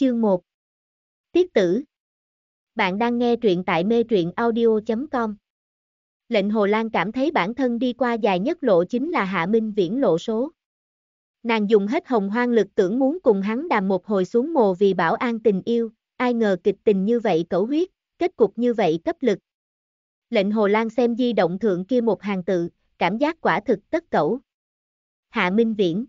Chương 1 Tiết tử Bạn đang nghe truyện tại mê truyện audio.com Lệnh Hồ Lan cảm thấy bản thân đi qua dài nhất lộ chính là Hạ Minh Viễn lộ số. Nàng dùng hết hồng hoang lực tưởng muốn cùng hắn đàm một hồi xuống mồ vì bảo an tình yêu, ai ngờ kịch tình như vậy cẩu huyết, kết cục như vậy cấp lực. Lệnh Hồ Lan xem di động thượng kia một hàng tự, cảm giác quả thực tất cẩu. Hạ Minh Viễn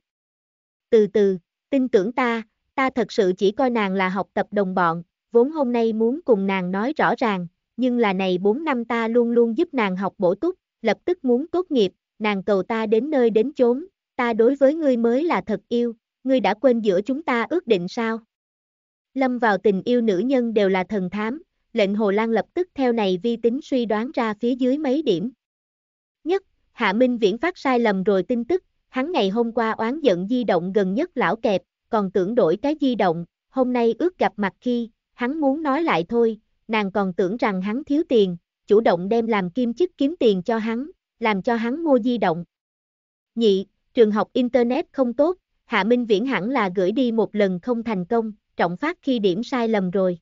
Từ từ, tin tưởng ta, ta thật sự chỉ coi nàng là học tập đồng bọn, vốn hôm nay muốn cùng nàng nói rõ ràng, nhưng là này 4 năm ta luôn luôn giúp nàng học bổ túc, lập tức muốn tốt nghiệp, nàng cầu ta đến nơi đến chốn, ta đối với ngươi mới là thật yêu, ngươi đã quên giữa chúng ta ước định sao? Lâm vào tình yêu nữ nhân đều là thần thám, lệnh Hồ Lan lập tức theo này vi tính suy đoán ra phía dưới mấy điểm. Nhất, Hạ Minh Viễn phát sai lầm rồi tin tức, hắn ngày hôm qua oán giận di động gần nhất lão kẹp, còn tưởng đổi cái di động, hôm nay ước gặp mặt khi, hắn muốn nói lại thôi, nàng còn tưởng rằng hắn thiếu tiền, chủ động đem làm kim chức kiếm tiền cho hắn, làm cho hắn mua di động. Nhị, trường học Internet không tốt, Hạ Minh Viễn hẳn là gửi đi một lần không thành công, trọng phát khi điểm sai lầm rồi.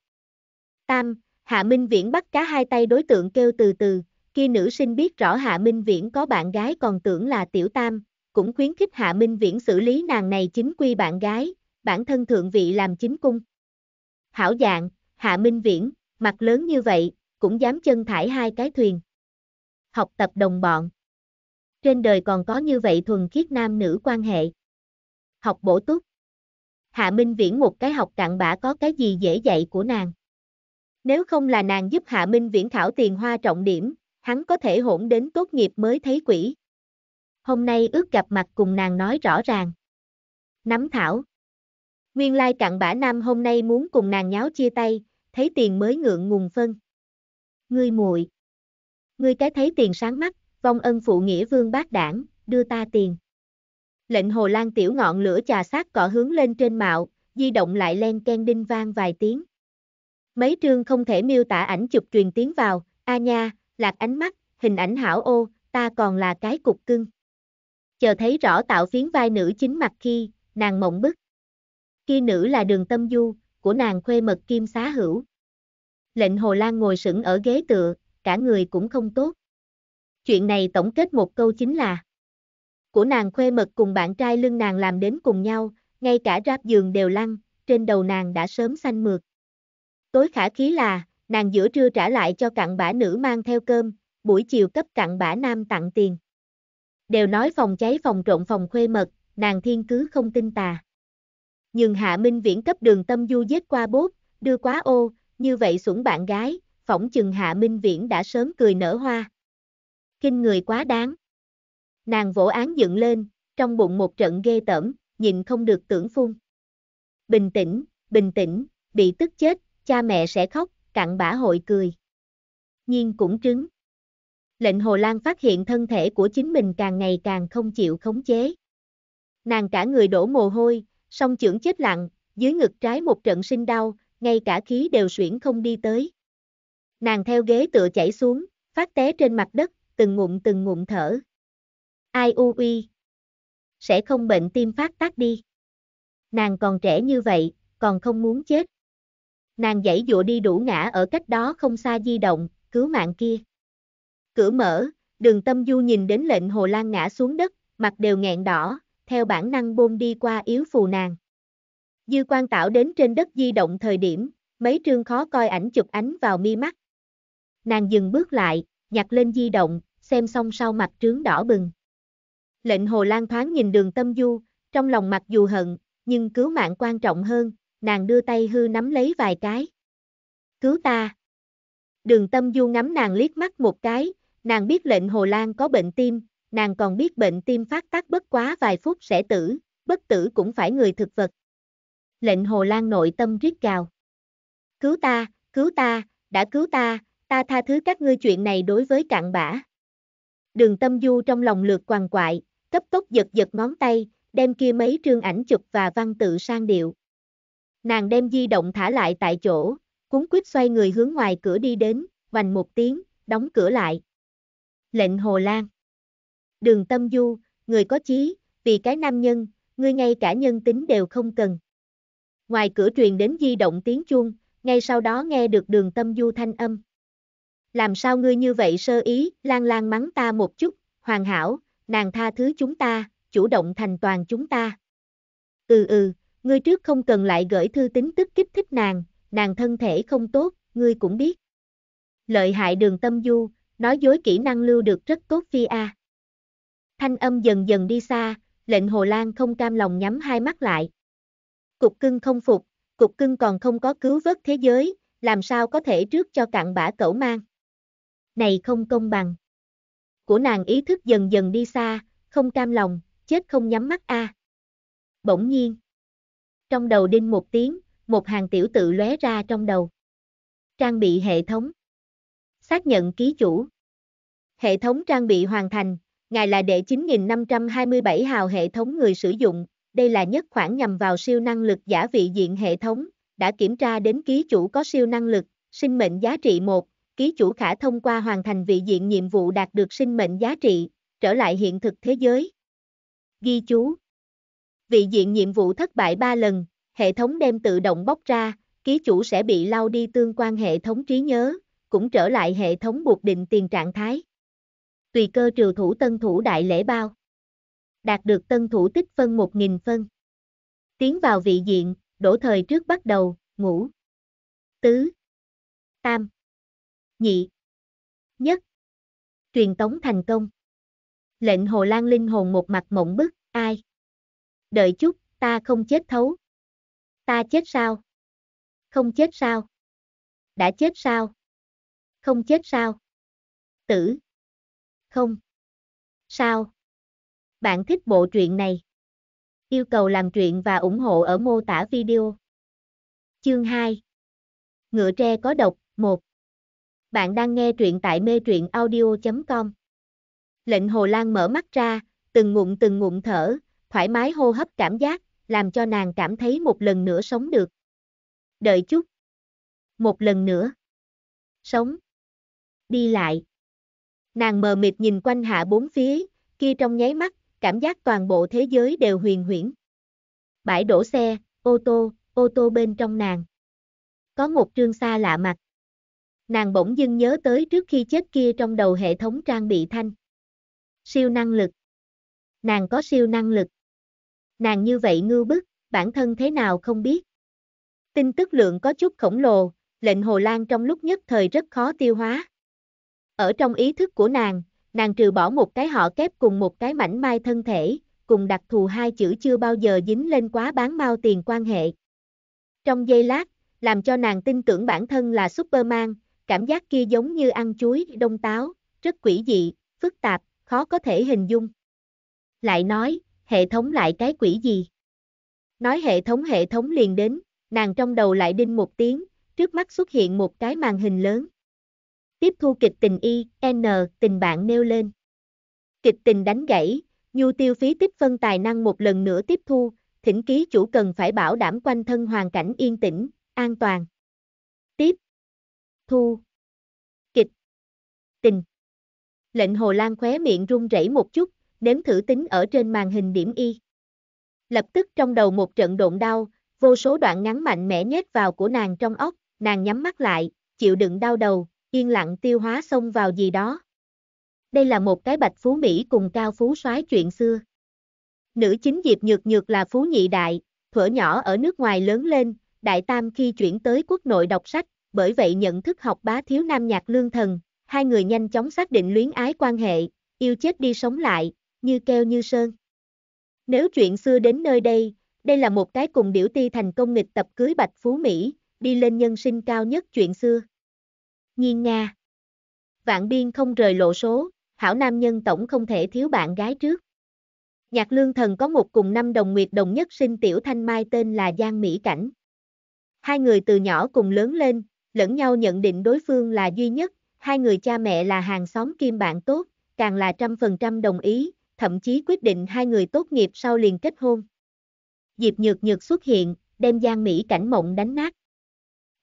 Tam, Hạ Minh Viễn bắt cá hai tay đối tượng kêu từ từ, kia nữ sinh biết rõ Hạ Minh Viễn có bạn gái còn tưởng là Tiểu Tam, cũng khuyến khích Hạ Minh Viễn xử lý nàng này chính quy bạn gái, bản thân thượng vị làm chính cung. Hảo dạng, Hạ Minh Viễn, mặt lớn như vậy, cũng dám chân thải hai cái thuyền. Học tập đồng bọn. Trên đời còn có như vậy thuần khiết nam nữ quan hệ. Học bổ túc. Hạ Minh Viễn một cái học cặn bã có cái gì dễ dạy của nàng. Nếu không là nàng giúp Hạ Minh Viễn khảo tiền hoa trọng điểm, hắn có thể hỗn đến tốt nghiệp mới thấy quỷ hôm nay ước gặp mặt cùng nàng nói rõ ràng. Nắm thảo. Nguyên lai cặn bã nam hôm nay muốn cùng nàng nháo chia tay, thấy tiền mới ngượng ngùng phân. Ngươi muội, Ngươi cái thấy tiền sáng mắt, vong ân phụ nghĩa vương bác đảng, đưa ta tiền. Lệnh hồ lan tiểu ngọn lửa trà sát cọ hướng lên trên mạo, di động lại len ken đinh vang vài tiếng. Mấy trương không thể miêu tả ảnh chụp truyền tiếng vào, a nha, lạc ánh mắt, hình ảnh hảo ô, ta còn là cái cục cưng chờ thấy rõ tạo phiến vai nữ chính mặt khi, nàng mộng bức. Kia nữ là đường tâm du, của nàng khuê mật kim xá hữu. Lệnh Hồ Lan ngồi sững ở ghế tựa, cả người cũng không tốt. Chuyện này tổng kết một câu chính là Của nàng khuê mật cùng bạn trai lưng nàng làm đến cùng nhau, ngay cả ráp giường đều lăn, trên đầu nàng đã sớm xanh mượt. Tối khả khí là, nàng giữa trưa trả lại cho cặn bã nữ mang theo cơm, buổi chiều cấp cặn bã nam tặng tiền. Đều nói phòng cháy phòng trộn phòng khuê mật, nàng thiên cứ không tin tà. Nhưng Hạ Minh Viễn cấp đường tâm du giết qua bốt, đưa quá ô, như vậy sủng bạn gái, phỏng chừng Hạ Minh Viễn đã sớm cười nở hoa. Kinh người quá đáng. Nàng vỗ án dựng lên, trong bụng một trận ghê tởm, nhìn không được tưởng phun. Bình tĩnh, bình tĩnh, bị tức chết, cha mẹ sẽ khóc, cặn bã hội cười. Nhiên cũng trứng lệnh Hồ Lan phát hiện thân thể của chính mình càng ngày càng không chịu khống chế. Nàng cả người đổ mồ hôi, song trưởng chết lặng, dưới ngực trái một trận sinh đau, ngay cả khí đều suyễn không đi tới. Nàng theo ghế tựa chảy xuống, phát té trên mặt đất, từng ngụm từng ngụm thở. Ai u uy? Sẽ không bệnh tim phát tác đi. Nàng còn trẻ như vậy, còn không muốn chết. Nàng dãy dụa đi đủ ngã ở cách đó không xa di động, cứu mạng kia. Cửa mở, đường tâm du nhìn đến lệnh Hồ Lan ngã xuống đất, mặt đều nghẹn đỏ, theo bản năng bôn đi qua yếu phù nàng. Dư quan tạo đến trên đất di động thời điểm, mấy trương khó coi ảnh chụp ánh vào mi mắt. Nàng dừng bước lại, nhặt lên di động, xem xong sau mặt trướng đỏ bừng. Lệnh Hồ Lan thoáng nhìn đường tâm du, trong lòng mặc dù hận, nhưng cứu mạng quan trọng hơn, nàng đưa tay hư nắm lấy vài cái. Cứu ta! Đường tâm du ngắm nàng liếc mắt một cái, Nàng biết lệnh Hồ Lan có bệnh tim, nàng còn biết bệnh tim phát tác bất quá vài phút sẽ tử, bất tử cũng phải người thực vật. Lệnh Hồ Lan nội tâm rít gào. Cứu ta, cứu ta, đã cứu ta, ta tha thứ các ngươi chuyện này đối với cặn bã. Đường tâm du trong lòng lượt quằn quại, cấp tốc giật giật ngón tay, đem kia mấy trương ảnh chụp và văn tự sang điệu. Nàng đem di động thả lại tại chỗ, cuốn quýt xoay người hướng ngoài cửa đi đến, vành một tiếng, đóng cửa lại lệnh Hồ Lan. Đường Tâm Du, người có chí, vì cái nam nhân, ngươi ngay cả nhân tính đều không cần. Ngoài cửa truyền đến di động tiếng chuông, ngay sau đó nghe được đường Tâm Du thanh âm. Làm sao ngươi như vậy sơ ý, lan lan mắng ta một chút, hoàn hảo, nàng tha thứ chúng ta, chủ động thành toàn chúng ta. Ừ ừ, ngươi trước không cần lại gửi thư tính tức kích thích nàng, nàng thân thể không tốt, ngươi cũng biết. Lợi hại đường tâm du, nói dối kỹ năng lưu được rất tốt phi a. Thanh âm dần dần đi xa, lệnh Hồ Lan không cam lòng nhắm hai mắt lại. Cục cưng không phục, cục cưng còn không có cứu vớt thế giới, làm sao có thể trước cho cặn bã cẩu mang. Này không công bằng. Của nàng ý thức dần dần đi xa, không cam lòng, chết không nhắm mắt a. Bỗng nhiên. Trong đầu đinh một tiếng, một hàng tiểu tự lóe ra trong đầu. Trang bị hệ thống xác nhận ký chủ. Hệ thống trang bị hoàn thành, ngài là đệ 9527 hào hệ thống người sử dụng, đây là nhất khoản nhằm vào siêu năng lực giả vị diện hệ thống, đã kiểm tra đến ký chủ có siêu năng lực, sinh mệnh giá trị 1, ký chủ khả thông qua hoàn thành vị diện nhiệm vụ đạt được sinh mệnh giá trị, trở lại hiện thực thế giới. Ghi chú Vị diện nhiệm vụ thất bại 3 lần, hệ thống đem tự động bóc ra, ký chủ sẽ bị lau đi tương quan hệ thống trí nhớ, cũng trở lại hệ thống buộc định tiền trạng thái. Tùy cơ trừ thủ tân thủ đại lễ bao. Đạt được tân thủ tích phân 1.000 phân. Tiến vào vị diện, đổ thời trước bắt đầu, ngủ. Tứ. Tam. Nhị. Nhất. Truyền tống thành công. Lệnh Hồ Lan linh hồn một mặt mộng bức, ai? Đợi chút, ta không chết thấu. Ta chết sao? Không chết sao? Đã chết sao? Không chết sao? Tử. Không. Sao? Bạn thích bộ truyện này? Yêu cầu làm truyện và ủng hộ ở mô tả video. Chương 2. Ngựa tre có độc, 1. Bạn đang nghe truyện tại mê truyện audio.com. Lệnh Hồ Lan mở mắt ra, từng ngụm từng ngụm thở, thoải mái hô hấp cảm giác, làm cho nàng cảm thấy một lần nữa sống được. Đợi chút. Một lần nữa. Sống đi lại. Nàng mờ mịt nhìn quanh hạ bốn phía, kia trong nháy mắt, cảm giác toàn bộ thế giới đều huyền huyễn. Bãi đổ xe, ô tô, ô tô bên trong nàng. Có một trương xa lạ mặt. Nàng bỗng dưng nhớ tới trước khi chết kia trong đầu hệ thống trang bị thanh. Siêu năng lực. Nàng có siêu năng lực. Nàng như vậy ngưu bức, bản thân thế nào không biết. Tin tức lượng có chút khổng lồ, lệnh Hồ Lan trong lúc nhất thời rất khó tiêu hóa. Ở trong ý thức của nàng, nàng trừ bỏ một cái họ kép cùng một cái mảnh mai thân thể, cùng đặc thù hai chữ chưa bao giờ dính lên quá bán mau tiền quan hệ. Trong giây lát, làm cho nàng tin tưởng bản thân là Superman, cảm giác kia giống như ăn chuối, đông táo, rất quỷ dị, phức tạp, khó có thể hình dung. Lại nói, hệ thống lại cái quỷ gì? Nói hệ thống hệ thống liền đến, nàng trong đầu lại đinh một tiếng, trước mắt xuất hiện một cái màn hình lớn. Tiếp thu kịch tình Y, N, tình bạn nêu lên. Kịch tình đánh gãy, nhu tiêu phí tích phân tài năng một lần nữa tiếp thu, thỉnh ký chủ cần phải bảo đảm quanh thân hoàn cảnh yên tĩnh, an toàn. Tiếp. Thu. Kịch. Tình. Lệnh Hồ Lan khóe miệng run rẩy một chút, nếm thử tính ở trên màn hình điểm Y. Lập tức trong đầu một trận độn đau, vô số đoạn ngắn mạnh mẽ nhét vào của nàng trong óc, nàng nhắm mắt lại, chịu đựng đau đầu, yên lặng tiêu hóa xông vào gì đó. Đây là một cái bạch phú Mỹ cùng cao phú soái chuyện xưa. Nữ chính Diệp Nhược Nhược là phú nhị đại, thuở nhỏ ở nước ngoài lớn lên, đại tam khi chuyển tới quốc nội đọc sách, bởi vậy nhận thức học bá thiếu nam nhạc lương thần, hai người nhanh chóng xác định luyến ái quan hệ, yêu chết đi sống lại, như keo như sơn. Nếu chuyện xưa đến nơi đây, đây là một cái cùng điểu ti thành công nghịch tập cưới bạch phú Mỹ, đi lên nhân sinh cao nhất chuyện xưa. Nghiên Nga. Vạn biên không rời lộ số, hảo nam nhân tổng không thể thiếu bạn gái trước. Nhạc lương thần có một cùng năm đồng nguyệt đồng nhất sinh tiểu thanh mai tên là Giang Mỹ Cảnh. Hai người từ nhỏ cùng lớn lên, lẫn nhau nhận định đối phương là duy nhất, hai người cha mẹ là hàng xóm kim bạn tốt, càng là trăm phần trăm đồng ý, thậm chí quyết định hai người tốt nghiệp sau liền kết hôn. Diệp Nhược Nhược xuất hiện, đem Giang Mỹ cảnh mộng đánh nát.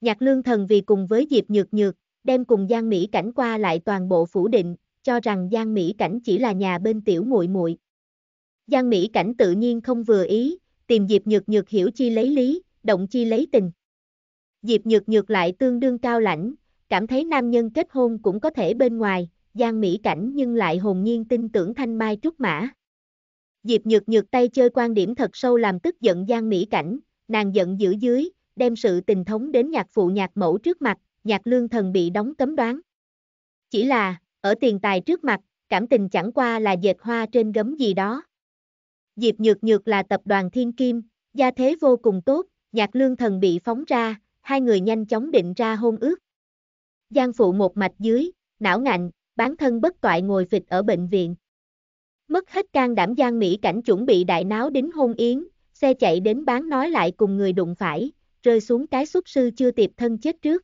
Nhạc lương thần vì cùng với Diệp Nhược Nhược, đem cùng Giang Mỹ Cảnh qua lại toàn bộ phủ định, cho rằng Giang Mỹ Cảnh chỉ là nhà bên tiểu muội muội. Giang Mỹ Cảnh tự nhiên không vừa ý, tìm Diệp Nhược Nhược hiểu chi lấy lý, động chi lấy tình. Diệp Nhược Nhược lại tương đương cao lãnh, cảm thấy nam nhân kết hôn cũng có thể bên ngoài, Giang Mỹ Cảnh nhưng lại hồn nhiên tin tưởng Thanh Mai Trúc Mã. Diệp Nhược Nhược tay chơi quan điểm thật sâu làm tức giận Giang Mỹ Cảnh, nàng giận giữ dưới, đem sự tình thống đến nhạc phụ nhạc mẫu trước mặt, nhạc lương thần bị đóng cấm đoán. Chỉ là, ở tiền tài trước mặt, cảm tình chẳng qua là dệt hoa trên gấm gì đó. Diệp Nhược Nhược là tập đoàn Thiên Kim, gia thế vô cùng tốt, nhạc lương thần bị phóng ra, hai người nhanh chóng định ra hôn ước. Giang phụ một mạch dưới, não ngạnh, bán thân bất toại ngồi phịch ở bệnh viện. Mất hết can đảm Giang Mỹ cảnh chuẩn bị đại náo đính hôn yến, xe chạy đến bán nói lại cùng người đụng phải, rơi xuống cái xuất sư chưa tiệp thân chết trước.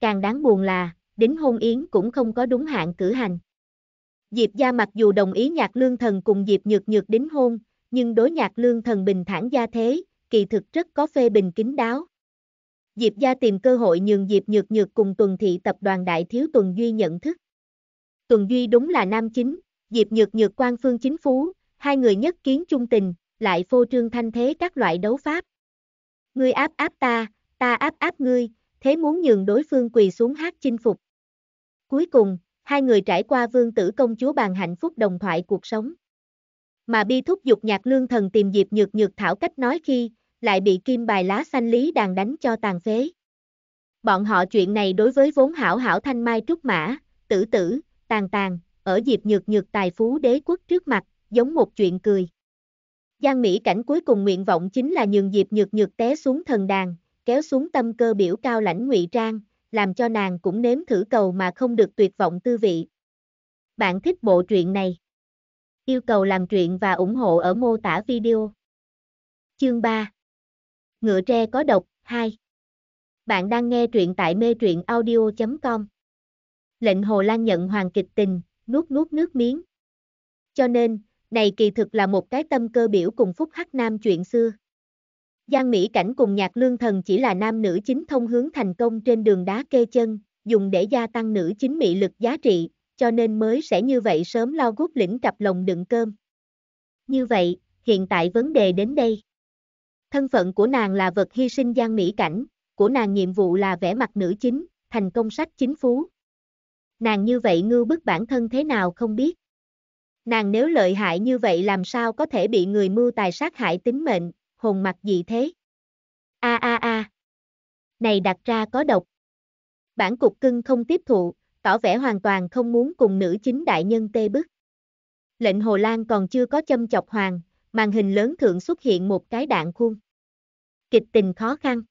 Càng đáng buồn là, đính hôn yến cũng không có đúng hạn cử hành. Diệp Gia mặc dù đồng ý Nhạc Lương Thần cùng Diệp Nhược Nhược đính hôn, nhưng đối Nhạc Lương Thần bình thản gia thế, kỳ thực rất có phê bình kính đáo. Diệp Gia tìm cơ hội nhường Diệp Nhược Nhược cùng Tuần Thị tập đoàn đại thiếu Tuần Duy nhận thức. Tuần Duy đúng là nam chính, Diệp Nhược Nhược quan phương chính phú, hai người nhất kiến trung tình, lại phô trương thanh thế các loại đấu pháp. Ngươi áp áp ta, ta áp áp ngươi, thế muốn nhường đối phương quỳ xuống hát chinh phục. Cuối cùng, hai người trải qua vương tử công chúa bàn hạnh phúc đồng thoại cuộc sống. Mà bi thúc dục nhạc lương thần tìm dịp nhược nhược thảo cách nói khi, lại bị kim bài lá xanh lý đàn đánh cho tàn phế. Bọn họ chuyện này đối với vốn hảo hảo thanh mai trúc mã, tử tử, tàn tàn, ở dịp nhược nhược tài phú đế quốc trước mặt, giống một chuyện cười. Giang Mỹ cảnh cuối cùng nguyện vọng chính là nhường dịp nhược nhược té xuống thần đàn, kéo xuống tâm cơ biểu cao lãnh ngụy trang, làm cho nàng cũng nếm thử cầu mà không được tuyệt vọng tư vị. Bạn thích bộ truyện này? Yêu cầu làm truyện và ủng hộ ở mô tả video. Chương 3 Ngựa tre có độc, 2 Bạn đang nghe truyện tại mê truyện audio.com Lệnh Hồ Lan nhận hoàng kịch tình, nuốt nuốt nước miếng. Cho nên, này kỳ thực là một cái tâm cơ biểu cùng Phúc Hắc Nam chuyện xưa. Giang Mỹ Cảnh cùng nhạc lương thần chỉ là nam nữ chính thông hướng thành công trên đường đá kê chân, dùng để gia tăng nữ chính mị lực giá trị, cho nên mới sẽ như vậy sớm lao gút lĩnh cặp lồng đựng cơm. Như vậy, hiện tại vấn đề đến đây. Thân phận của nàng là vật hy sinh Giang Mỹ Cảnh, của nàng nhiệm vụ là vẽ mặt nữ chính, thành công sách chính phú. Nàng như vậy ngư bức bản thân thế nào không biết. Nàng nếu lợi hại như vậy làm sao có thể bị người mưu tài sát hại tính mệnh, hồn mặt gì thế? A a a. Này đặt ra có độc. Bản cục cưng không tiếp thụ, tỏ vẻ hoàn toàn không muốn cùng nữ chính đại nhân tê bức. Lệnh Hồ Lan còn chưa có châm chọc hoàng, màn hình lớn thượng xuất hiện một cái đạn khuôn. Kịch tình khó khăn.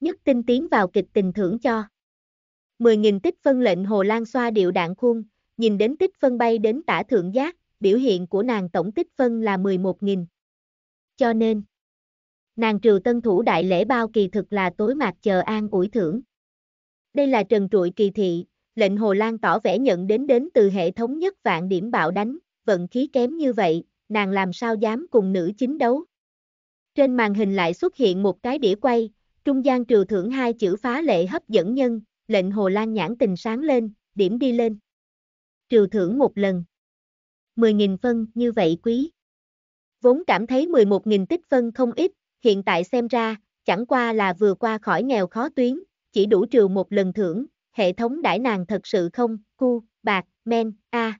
Nhất tinh tiến vào kịch tình thưởng cho. 10.000 tích phân lệnh Hồ Lan xoa điệu đạn khuôn, nhìn đến tích phân bay đến tả thượng giác, biểu hiện của nàng tổng tích phân là 11.000. Cho nên Nàng triều tân thủ đại lễ bao kỳ thực là tối mạc chờ an ủi thưởng. Đây là trần trụi kỳ thị, lệnh Hồ Lan tỏ vẻ nhận đến đến từ hệ thống nhất vạn điểm bạo đánh, vận khí kém như vậy, nàng làm sao dám cùng nữ chính đấu. Trên màn hình lại xuất hiện một cái đĩa quay, trung gian trừ thưởng hai chữ phá lệ hấp dẫn nhân, lệnh Hồ Lan nhãn tình sáng lên, điểm đi lên. Trừ thưởng một lần. 10.000 phân như vậy quý. Vốn cảm thấy 11.000 tích phân không ít, hiện tại xem ra, chẳng qua là vừa qua khỏi nghèo khó tuyến, chỉ đủ trừ một lần thưởng, hệ thống đãi nàng thật sự không, cu, bạc, men, a.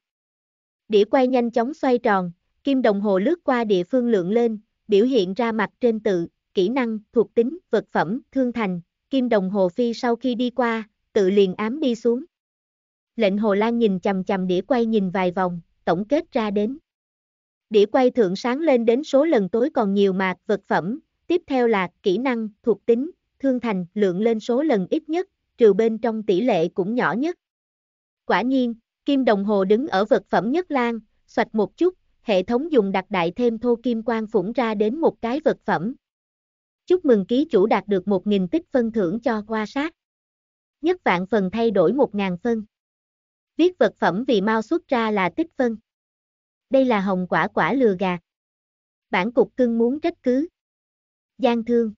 Đĩa quay nhanh chóng xoay tròn, kim đồng hồ lướt qua địa phương lượng lên, biểu hiện ra mặt trên tự, kỹ năng, thuộc tính, vật phẩm, thương thành, kim đồng hồ phi sau khi đi qua, tự liền ám đi xuống. Lệnh Hồ Lan nhìn chầm chầm đĩa quay nhìn vài vòng, tổng kết ra đến. Đĩa quay thượng sáng lên đến số lần tối còn nhiều mạc vật phẩm, Tiếp theo là kỹ năng, thuộc tính, thương thành, lượng lên số lần ít nhất, trừ bên trong tỷ lệ cũng nhỏ nhất. Quả nhiên, kim đồng hồ đứng ở vật phẩm nhất lan, xoạch một chút, hệ thống dùng đặc đại thêm thô kim quang phủng ra đến một cái vật phẩm. Chúc mừng ký chủ đạt được 1.000 tích phân thưởng cho qua sát. Nhất vạn phần thay đổi 1.000 phân. Viết vật phẩm vì mau xuất ra là tích phân. Đây là hồng quả quả lừa gạt. Bản cục cưng muốn trách cứ gian thương.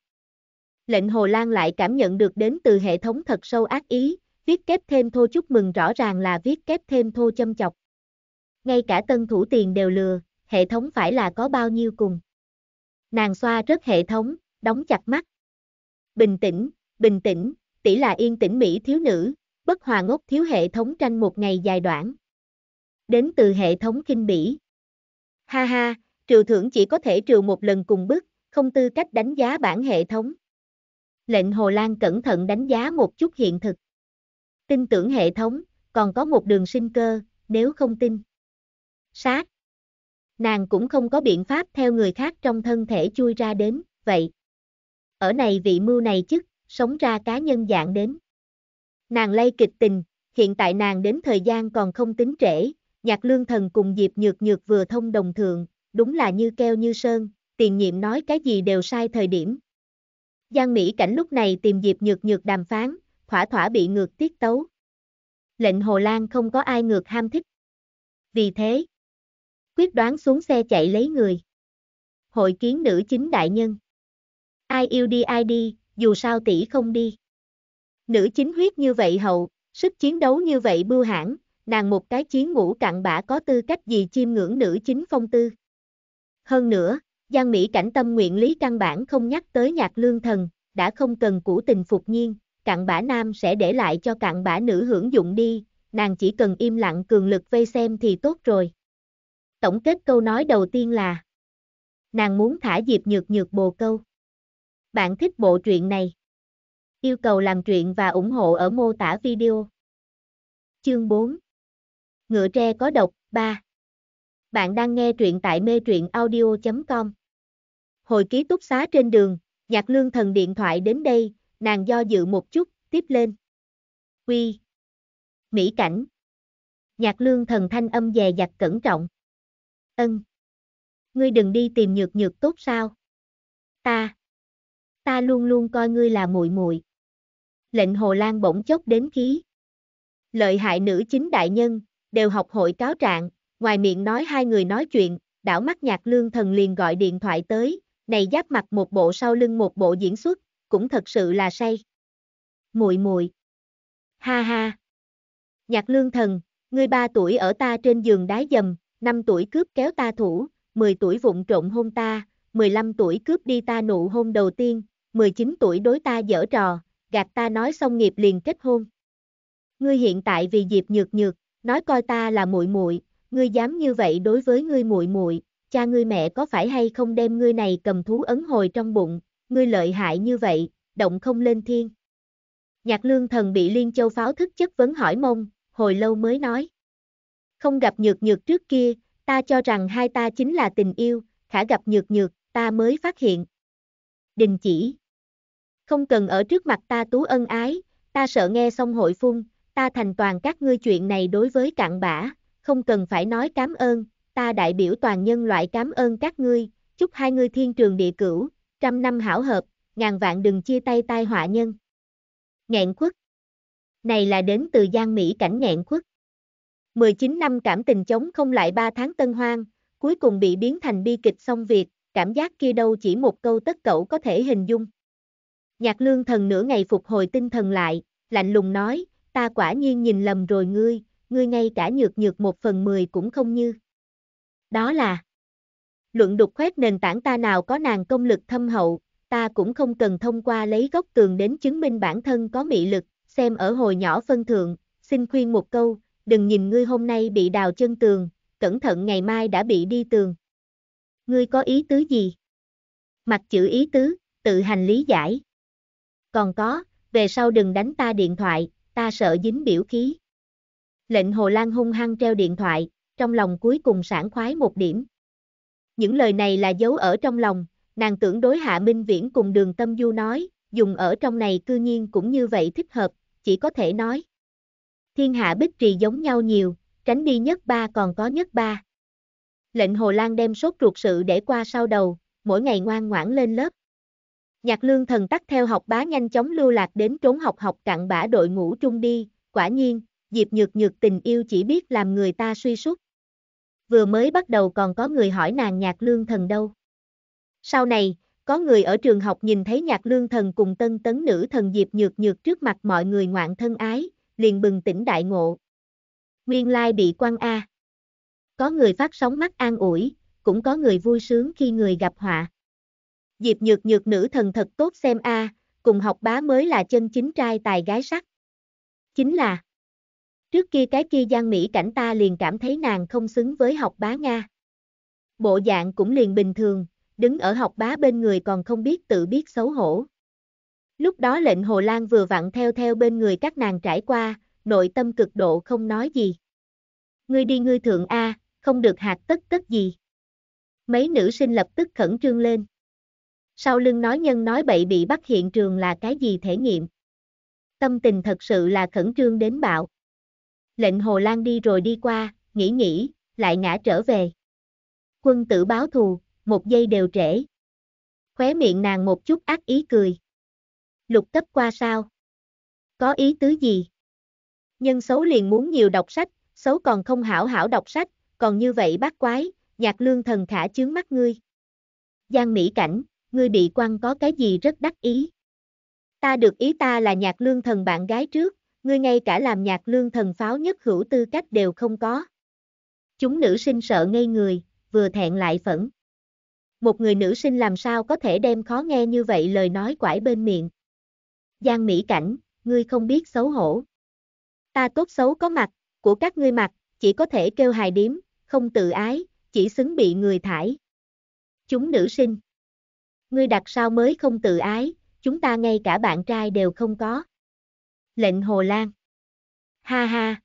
Lệnh Hồ Lan lại cảm nhận được đến từ hệ thống thật sâu ác ý, viết kép thêm thô chúc mừng rõ ràng là viết kép thêm thô châm chọc. Ngay cả tân thủ tiền đều lừa, hệ thống phải là có bao nhiêu cùng. Nàng xoa rất hệ thống, đóng chặt mắt. Bình tĩnh, bình tĩnh, tỷ là yên tĩnh Mỹ thiếu nữ, bất hòa ngốc thiếu hệ thống tranh một ngày dài đoạn. Đến từ hệ thống kinh bỉ. Ha ha, trừ thưởng chỉ có thể trừ một lần cùng bức, không tư cách đánh giá bản hệ thống. Lệnh Hồ Lan cẩn thận đánh giá một chút hiện thực. Tin tưởng hệ thống, còn có một đường sinh cơ, nếu không tin. Sát. Nàng cũng không có biện pháp theo người khác trong thân thể chui ra đến, vậy. Ở này vị mưu này chứ, sống ra cá nhân dạng đến. Nàng lay kịch tình, hiện tại nàng đến thời gian còn không tính trễ, nhạc lương thần cùng Diệp Nhược Nhược vừa thông đồng thượng, đúng là như keo như sơn, tiền nhiệm nói cái gì đều sai thời điểm. Giang Mỹ Cảnh lúc này tìm dịp nhược nhược đàm phán, thỏa thỏa bị ngược tiết tấu. Lệnh Hồ Lan không có ai ngược ham thích. Vì thế, quyết đoán xuống xe chạy lấy người. Hội kiến nữ chính đại nhân. Ai yêu đi ai đi, dù sao tỷ không đi. Nữ chính huyết như vậy hậu, sức chiến đấu như vậy bưu hãn, nàng một cái chiến ngũ cặn bã có tư cách gì chiêm ngưỡng nữ chính phong tư. Hơn nữa, Giang Mỹ cảnh tâm nguyện lý căn bản không nhắc tới nhạc lương thần, đã không cần củ tình phục nhiên, Cặn bã nam sẽ để lại cho cặn bã nữ hưởng dụng đi, nàng chỉ cần im lặng cường lực vây xem thì tốt rồi. Tổng kết câu nói đầu tiên là Nàng muốn thả Diệp Nhược Nhược bồ câu. Bạn thích bộ truyện này? Yêu cầu làm truyện và ủng hộ ở mô tả video. Chương 4 Ngựa tre có độc, 3 Bạn đang nghe truyện tại mê truyện audio.com hồi ký túc xá trên đường, nhạc lương thần điện thoại đến đây, nàng do dự một chút, tiếp lên. Quy. Mỹ cảnh. Nhạc lương thần thanh âm dè dặt cẩn trọng. Ân. Ngươi đừng đi tìm nhược nhược tốt sao? Ta. Ta luôn luôn coi ngươi là muội muội. Lệnh Hồ Lan bỗng chốc đến khí. Lợi hại nữ chính đại nhân, đều học hội cáo trạng, ngoài miệng nói hai người nói chuyện, đảo mắt nhạc lương thần liền gọi điện thoại tới, này giáp mặt một bộ sau lưng một bộ diễn xuất, cũng thật sự là say. Muội muội. Ha ha. Nhạc lương thần, ngươi ba tuổi ở ta trên giường đái dầm, năm tuổi cướp kéo ta thủ, mười tuổi vụng trộn hôn ta, mười lăm tuổi cướp đi ta nụ hôn đầu tiên, mười chín tuổi đối ta dở trò, gạt ta nói xong nghiệp liền kết hôn. Ngươi hiện tại vì dịp nhược nhược, nói coi ta là muội muội, ngươi dám như vậy đối với ngươi muội muội, cha ngươi mẹ có phải hay không đem ngươi này cầm thú ấn hồi trong bụng, ngươi lợi hại như vậy, động không lên thiên. Nhạc lương thần bị Liên Châu pháo thức chất vấn hỏi mông, hồi lâu mới nói. Không gặp nhược nhược trước kia, ta cho rằng hai ta chính là tình yêu, khả gặp nhược nhược, ta mới phát hiện. Đình chỉ. Không cần ở trước mặt ta tú ân ái, ta sợ nghe xong hội phun, ta thành toàn các ngươi chuyện này đối với cạn bã, không cần phải nói cảm ơn, ta đại biểu toàn nhân loại cảm ơn các ngươi, chúc hai ngươi thiên trường địa cửu, trăm năm hảo hợp, ngàn vạn đừng chia tay tai họa nhân. Ngạn quất. Này là đến từ Giang Mỹ cảnh nghẹn quất. 19 năm cảm tình chống không lại 3 tháng tân hoang, cuối cùng bị biến thành bi kịch xong việc, cảm giác kia đâu chỉ một câu tất cẩu có thể hình dung. Nhạc lương thần nửa ngày phục hồi tinh thần lại, lạnh lùng nói, ta quả nhiên nhìn lầm rồi ngươi, ngươi ngay cả nhược nhược một phần mười cũng không như. Đó là Luận đục khoét nền tảng ta nào có nàng công lực thâm hậu, ta cũng không cần thông qua lấy gốc tường đến chứng minh bản thân có mị lực, xem ở hồi nhỏ phân thượng, xin khuyên một câu, đừng nhìn ngươi hôm nay bị đào chân tường, cẩn thận ngày mai đã bị đi tường. Ngươi có ý tứ gì? Mặt chữ ý tứ, tự hành lý giải. Còn có, về sau đừng đánh ta điện thoại, ta sợ dính biểu khí. Lệnh Hồ Lan hung hăng treo điện thoại, trong lòng cuối cùng sảng khoái một điểm. Những lời này là giấu ở trong lòng, nàng tưởng đối Hạ Minh Viễn cùng đường tâm du nói, dùng ở trong này cư nhiên cũng như vậy thích hợp, chỉ có thể nói. Thiên hạ bích trì giống nhau nhiều, tránh đi nhất ba còn có nhất ba. Lệnh Hồ Lan đem sốt ruột sự để qua sau đầu, mỗi ngày ngoan ngoãn lên lớp. Nhạc lương thần tắt theo học bá nhanh chóng lưu lạc đến trốn học học cặn bã đội ngũ trung đi, quả nhiên, Diệp Nhược Nhược tình yêu chỉ biết làm người ta suy sút vừa mới bắt đầu còn có người hỏi nàng nhạc lương thần đâu. Sau này, có người ở trường học nhìn thấy nhạc lương thần cùng tân tấn nữ thần Diệp Nhược Nhược trước mặt mọi người ngoạn thân ái, liền bừng tỉnh đại ngộ. Nguyên lai bị quan A. Có người phát sóng mắt an ủi, cũng có người vui sướng khi người gặp họa. Diệp Nhược Nhược nữ thần thật tốt xem A, cùng học bá mới là chân chính trai tài gái sắc. Chính là Trước kia cái kia Giang Mỹ cảnh ta liền cảm thấy nàng không xứng với học bá Nga. Bộ dạng cũng liền bình thường, đứng ở học bá bên người còn không biết tự biết xấu hổ. Lúc đó lệnh Hồ Lan vừa vặn theo theo bên người các nàng trải qua, nội tâm cực độ không nói gì. Ngươi đi ngươi thượng A, không được hạt tất tất gì. Mấy nữ sinh lập tức khẩn trương lên. Sau lưng nói nhân nói bậy bị bắt hiện trường là cái gì thể nghiệm. Tâm tình thật sự là khẩn trương đến bạo lệnh Hồ Lan đi rồi đi qua, nghĩ nghĩ, lại ngã trở về. Quân tử báo thù, một giây đều trễ. Khóe miệng nàng một chút ác ý cười. Lục cấp qua sao? Có ý tứ gì? Nhân xấu liền muốn nhiều đọc sách, xấu còn không hảo hảo đọc sách, còn như vậy bác quái, nhạc lương thần khả chướng mắt ngươi. Giang Mỹ Cảnh, ngươi bị quăng có cái gì rất đắc ý. Ta được ý ta là nhạc lương thần bạn gái trước, ngươi ngay cả làm nhạc lương thần pháo nhất hữu tư cách đều không có. Chúng nữ sinh sợ ngây người, vừa thẹn lại phẫn. Một người nữ sinh làm sao có thể đem khó nghe như vậy lời nói quải bên miệng. Giang Mỹ Cảnh, ngươi không biết xấu hổ. Ta tốt xấu có mặt, của các ngươi mặt, chỉ có thể kêu hài điếm, không tự ái, chỉ xứng bị người thải. Chúng nữ sinh. Ngươi đặt sao mới không tự ái, chúng ta ngay cả bạn trai đều không có lệnh Hồ Lan. Ha ha!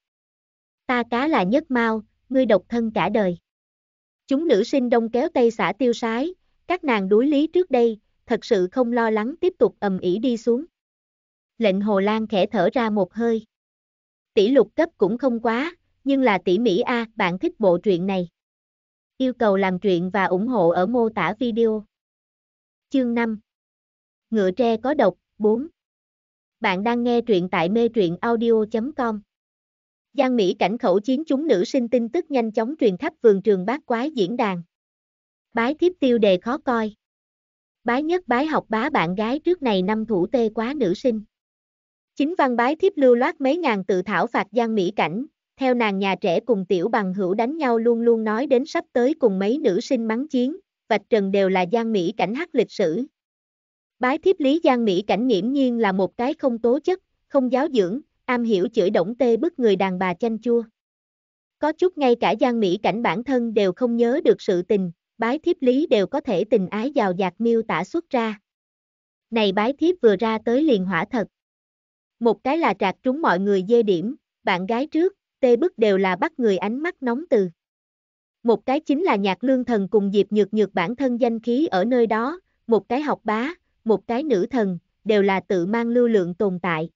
Ta cá là nhất mau, ngươi độc thân cả đời. Chúng nữ sinh đông kéo tây xã tiêu sái, các nàng đối lý trước đây, thật sự không lo lắng tiếp tục ầm ỉ đi xuống. Lệnh Hồ Lan khẽ thở ra một hơi. Tỷ lục cấp cũng không quá, nhưng là tỷ Mỹ A, bạn thích bộ truyện này. Yêu cầu làm truyện và ủng hộ ở mô tả video. Chương 5 Ngựa tre có độc, 4 bạn đang nghe truyện tại mê truyện audio.com. Giang Mỹ cảnh khẩu chiến chúng nữ sinh tin tức nhanh chóng truyền khắp vườn trường bát quái diễn đàn. Bái thiếp tiêu đề khó coi. Bái nhất bái học bá bạn gái trước này năm thủ tê quá nữ sinh. Chính văn bái thiếp lưu loát mấy ngàn tự thảo phạt Giang Mỹ cảnh, theo nàng nhà trẻ cùng tiểu bằng hữu đánh nhau luôn luôn nói đến sắp tới cùng mấy nữ sinh mắng chiến, vạch trần đều là Giang Mỹ cảnh hắc lịch sử, Bái thiếp Lý Giang Mỹ cảnh nghiễm nhiên là một cái không tố chất, không giáo dưỡng, am hiểu chửi động tê bức người đàn bà chanh chua. Có chút ngay cả Giang Mỹ cảnh bản thân đều không nhớ được sự tình, bái thiếp Lý đều có thể tình ái giàu dạt miêu tả xuất ra. Này bái thiếp vừa ra tới liền hỏa thật. Một cái là trạc trúng mọi người dê điểm, bạn gái trước, tê bức đều là bắt người ánh mắt nóng từ. Một cái chính là nhạc lương thần cùng dịp nhược nhược bản thân danh khí ở nơi đó, một cái học bá, một cái nữ thần, đều là tự mang lưu lượng tồn tại.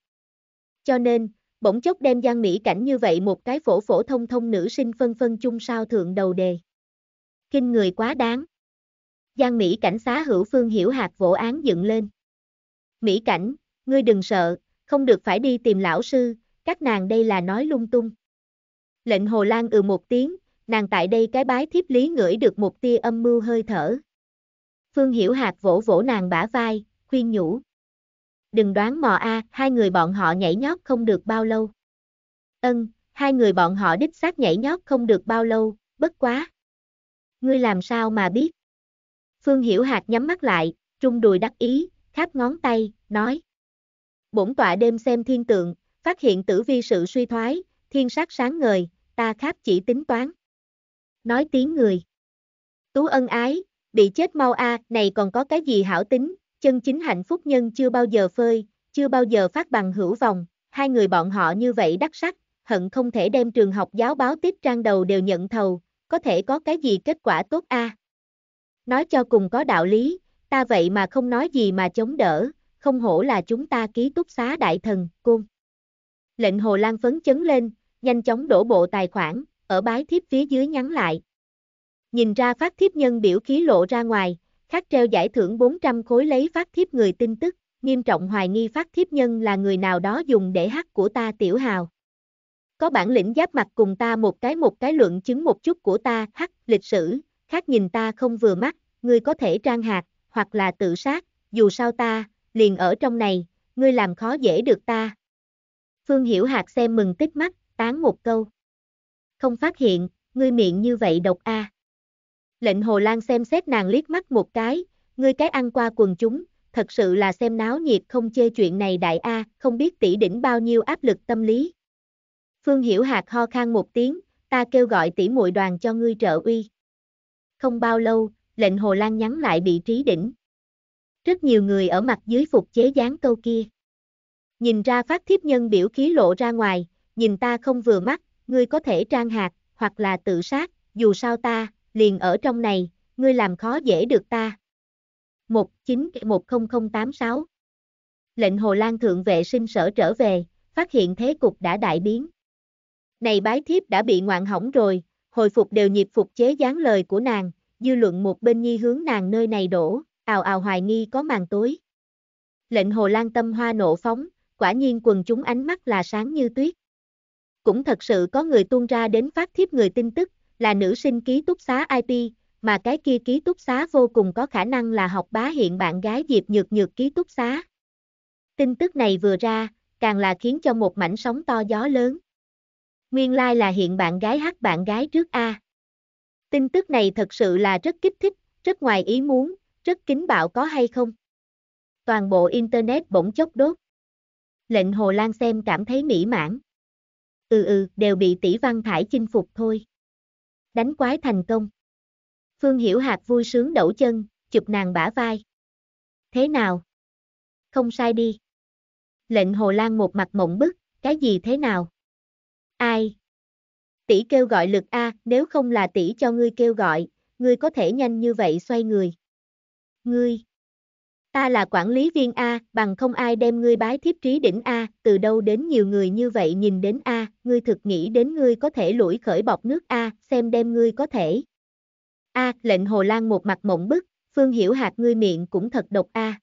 Cho nên, bỗng chốc đem Giang Mỹ Cảnh như vậy một cái phổ phổ thông thông nữ sinh phân phân chung sao thượng đầu đề. Kinh người quá đáng. Giang Mỹ Cảnh xá hữu phương hiểu hạt vỗ án dựng lên. Mỹ Cảnh, ngươi đừng sợ, không được phải đi tìm lão sư, các nàng đây là nói lung tung. Lệnh Hồ Lan ừ một tiếng, nàng tại đây cái bái thiếp lý ngửi được một tia âm mưu hơi thở. Phương Hiểu Hạc vỗ vỗ nàng bả vai, khuyên nhủ. Đừng đoán mò a, hai người bọn họ nhảy nhót không được bao lâu. Ân, hai người bọn họ đích xác nhảy nhót không được bao lâu, bất quá. Ngươi làm sao mà biết? Phương Hiểu Hạc nhắm mắt lại, trung đùi đắc ý, kháp ngón tay, nói. Bổn tọa đêm xem thiên tượng, phát hiện tử vi sự suy thoái, thiên sát sáng ngời, ta kháp chỉ tính toán. Nói tiếng người. Tú ân ái, bị chết mau a, à, này còn có cái gì hảo tính, chân chính hạnh phúc nhân chưa bao giờ phơi, chưa bao giờ phát bằng hữu vòng, hai người bọn họ như vậy đắc sắc, hận không thể đem trường học giáo báo tiếp trang đầu đều nhận thầu, có thể có cái gì kết quả tốt a. À? Nói cho cùng có đạo lý, ta vậy mà không nói gì mà chống đỡ, không hổ là chúng ta ký túc xá đại thần, cung. Lệnh Hồ Lan phấn chấn lên, nhanh chóng đổ bộ tài khoản, ở bái thiếp phía dưới nhắn lại, Nhìn ra phát thiếp nhân biểu khí lộ ra ngoài, khắc treo giải thưởng 400 khối lấy phát thiếp người tin tức, nghiêm trọng hoài nghi phát thiếp nhân là người nào đó dùng để hắc của ta tiểu hào. Có bản lĩnh giáp mặt cùng ta một cái một cái luận chứng một chút của ta, hắc, lịch sử, khác nhìn ta không vừa mắt, ngươi có thể trang hạt, hoặc là tự sát, dù sao ta, liền ở trong này, ngươi làm khó dễ được ta. Phương Hiểu Hạc xem mừng tích mắt, tán một câu. Không phát hiện, ngươi miệng như vậy độc a. À. Lệnh Hồ Lan xem xét nàng liếc mắt một cái, ngươi cái ăn qua quần chúng, thật sự là xem náo nhiệt không chê chuyện này đại A, không biết tỷ đỉnh bao nhiêu áp lực tâm lý. Phương Hiểu Hạc ho khan một tiếng, ta kêu gọi tỷ muội đoàn cho ngươi trợ uy. Không bao lâu, lệnh Hồ Lan nhắn lại bị trí đỉnh. Rất nhiều người ở mặt dưới phục chế dáng câu kia. Nhìn ra phát thiếp nhân biểu khí lộ ra ngoài, nhìn ta không vừa mắt, ngươi có thể trang hạt, hoặc là tự sát, dù sao ta, liền ở trong này, ngươi làm khó dễ được ta. 1910086 Lệnh Hồ Lan Thượng vệ sinh sở trở về, phát hiện thế cục đã đại biến. Này bái thiếp đã bị ngoạn hỏng rồi, hồi phục đều nhịp phục chế gián lời của nàng, dư luận một bên nhi hướng nàng nơi này đổ, ào ào hoài nghi có màn tối. Lệnh Hồ Lan tâm hoa nộ phóng, quả nhiên quần chúng ánh mắt là sáng như tuyết. Cũng thật sự có người tuôn ra đến phát thiếp người tin tức, là nữ sinh ký túc xá IP, mà cái kia ký túc xá vô cùng có khả năng là học bá hiện bạn gái Diệp Nhược Nhược ký túc xá. Tin tức này vừa ra, càng là khiến cho một mảnh sóng to gió lớn. Nguyên lai like là hiện bạn gái hát bạn gái trước A. Tin tức này thật sự là rất kích thích, rất ngoài ý muốn, rất kính bạo có hay không? Toàn bộ Internet bỗng chốc đốt. Lệnh Hồ Lan xem cảm thấy mỹ mãn. Ừ ừ, đều bị tỷ văn thải chinh phục thôi đánh quái thành công. Phương Hiểu Hạc vui sướng đẩu chân, chụp nàng bả vai. Thế nào? Không sai đi. Lệnh Hồ Lan một mặt mộng bức, cái gì thế nào? Ai? Tỷ kêu gọi lực A, nếu không là tỷ cho ngươi kêu gọi, ngươi có thể nhanh như vậy xoay người. Ngươi? ta là quản lý viên A, bằng không ai đem ngươi bái thiếp trí đỉnh A, từ đâu đến nhiều người như vậy nhìn đến A, ngươi thực nghĩ đến ngươi có thể lủi khởi bọc nước A, xem đem ngươi có thể. A, lệnh Hồ Lan một mặt mộng bức, Phương Hiểu hạt ngươi miệng cũng thật độc A.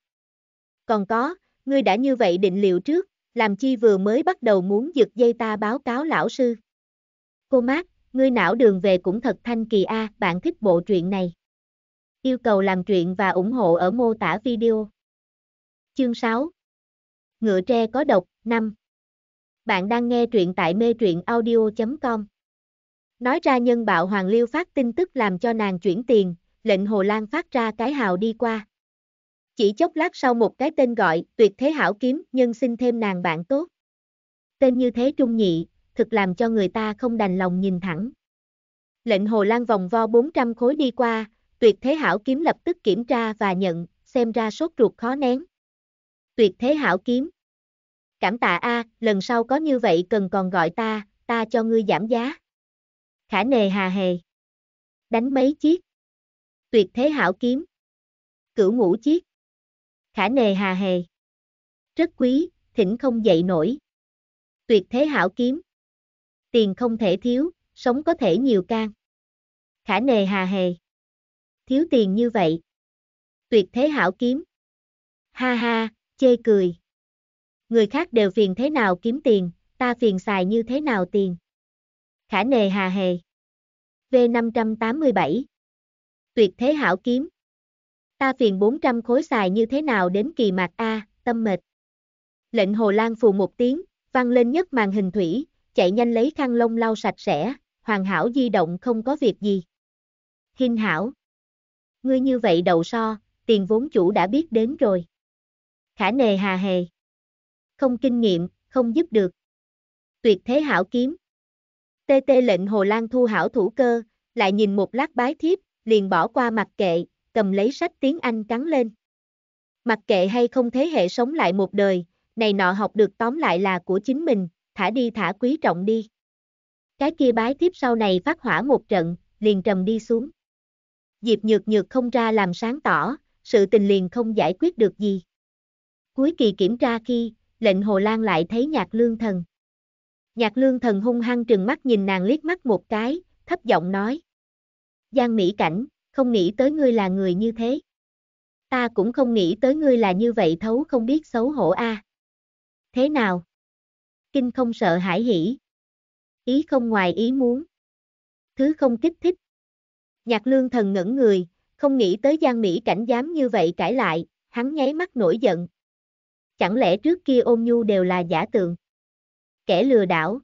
Còn có, ngươi đã như vậy định liệu trước, làm chi vừa mới bắt đầu muốn giật dây ta báo cáo lão sư. Cô mát, ngươi não đường về cũng thật thanh kỳ A, bạn thích bộ truyện này. Yêu cầu làm chuyện và ủng hộ ở mô tả video. Chương 6 Ngựa tre có độc, 5 Bạn đang nghe truyện tại mê truyện audio.com Nói ra nhân bạo Hoàng Liêu phát tin tức làm cho nàng chuyển tiền, lệnh Hồ Lan phát ra cái hào đi qua. Chỉ chốc lát sau một cái tên gọi, tuyệt thế hảo kiếm, nhân xin thêm nàng bạn tốt. Tên như thế trung nhị, thực làm cho người ta không đành lòng nhìn thẳng. Lệnh Hồ Lan vòng vo 400 khối đi qua, Tuyệt thế hảo kiếm lập tức kiểm tra và nhận, xem ra sốt ruột khó nén. Tuyệt thế hảo kiếm. Cảm tạ A, lần sau có như vậy cần còn gọi ta, ta cho ngươi giảm giá. Khả nề hà hề. Đánh mấy chiếc. Tuyệt thế hảo kiếm. Cửu ngũ chiếc. Khả nề hà hề. Rất quý, thỉnh không dậy nổi. Tuyệt thế hảo kiếm. Tiền không thể thiếu, sống có thể nhiều can. Khả nề hà hề thiếu tiền như vậy. Tuyệt thế hảo kiếm. Ha ha, chê cười. Người khác đều phiền thế nào kiếm tiền, ta phiền xài như thế nào tiền. Khả nề hà hề. V587 Tuyệt thế hảo kiếm. Ta phiền 400 khối xài như thế nào đến kỳ mạc A, tâm mệt. Lệnh Hồ Lan phù một tiếng, văng lên nhất màn hình thủy, chạy nhanh lấy khăn lông lau sạch sẽ, hoàn hảo di động không có việc gì. Hình hảo ngươi như vậy đầu so, tiền vốn chủ đã biết đến rồi. Khả nề hà hề. Không kinh nghiệm, không giúp được. Tuyệt thế hảo kiếm. Tê tê lệnh Hồ Lan thu hảo thủ cơ, lại nhìn một lát bái thiếp, liền bỏ qua mặt kệ, cầm lấy sách tiếng Anh cắn lên. Mặc kệ hay không thế hệ sống lại một đời, này nọ học được tóm lại là của chính mình, thả đi thả quý trọng đi. Cái kia bái tiếp sau này phát hỏa một trận, liền trầm đi xuống. Diệp Nhược Nhược không ra làm sáng tỏ, sự tình liền không giải quyết được gì. Cuối kỳ kiểm tra khi, lệnh Hồ Lan lại thấy nhạc lương thần. Nhạc lương thần hung hăng trừng mắt nhìn nàng liếc mắt một cái, thấp giọng nói. Giang Mỹ Cảnh, không nghĩ tới ngươi là người như thế. Ta cũng không nghĩ tới ngươi là như vậy thấu không biết xấu hổ a. Thế nào? Kinh không sợ hãi hỉ. Ý không ngoài ý muốn. Thứ không kích thích, Nhạc lương thần ngẩn người, không nghĩ tới Giang Mỹ cảnh dám như vậy cãi lại, hắn nháy mắt nổi giận. Chẳng lẽ trước kia ôn nhu đều là giả tượng? Kẻ lừa đảo.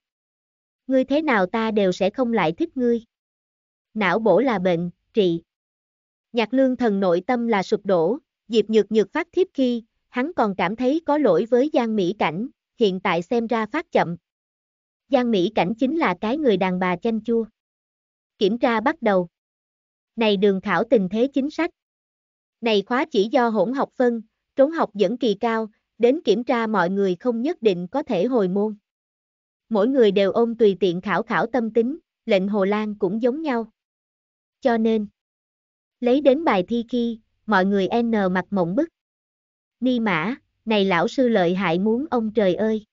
Ngươi thế nào ta đều sẽ không lại thích ngươi. Não bổ là bệnh, trị. Nhạc lương thần nội tâm là sụp đổ, Diệp Nhược Nhược phát thiếp khi, hắn còn cảm thấy có lỗi với Giang Mỹ Cảnh, hiện tại xem ra phát chậm. Giang Mỹ Cảnh chính là cái người đàn bà chanh chua. Kiểm tra bắt đầu này đường khảo tình thế chính sách. Này khóa chỉ do hỗn học phân, trốn học dẫn kỳ cao, đến kiểm tra mọi người không nhất định có thể hồi môn. Mỗi người đều ôm tùy tiện khảo khảo tâm tính, lệnh Hồ Lan cũng giống nhau. Cho nên, lấy đến bài thi khi, mọi người e n mặt mộng bức. Ni mã, này lão sư lợi hại muốn ông trời ơi.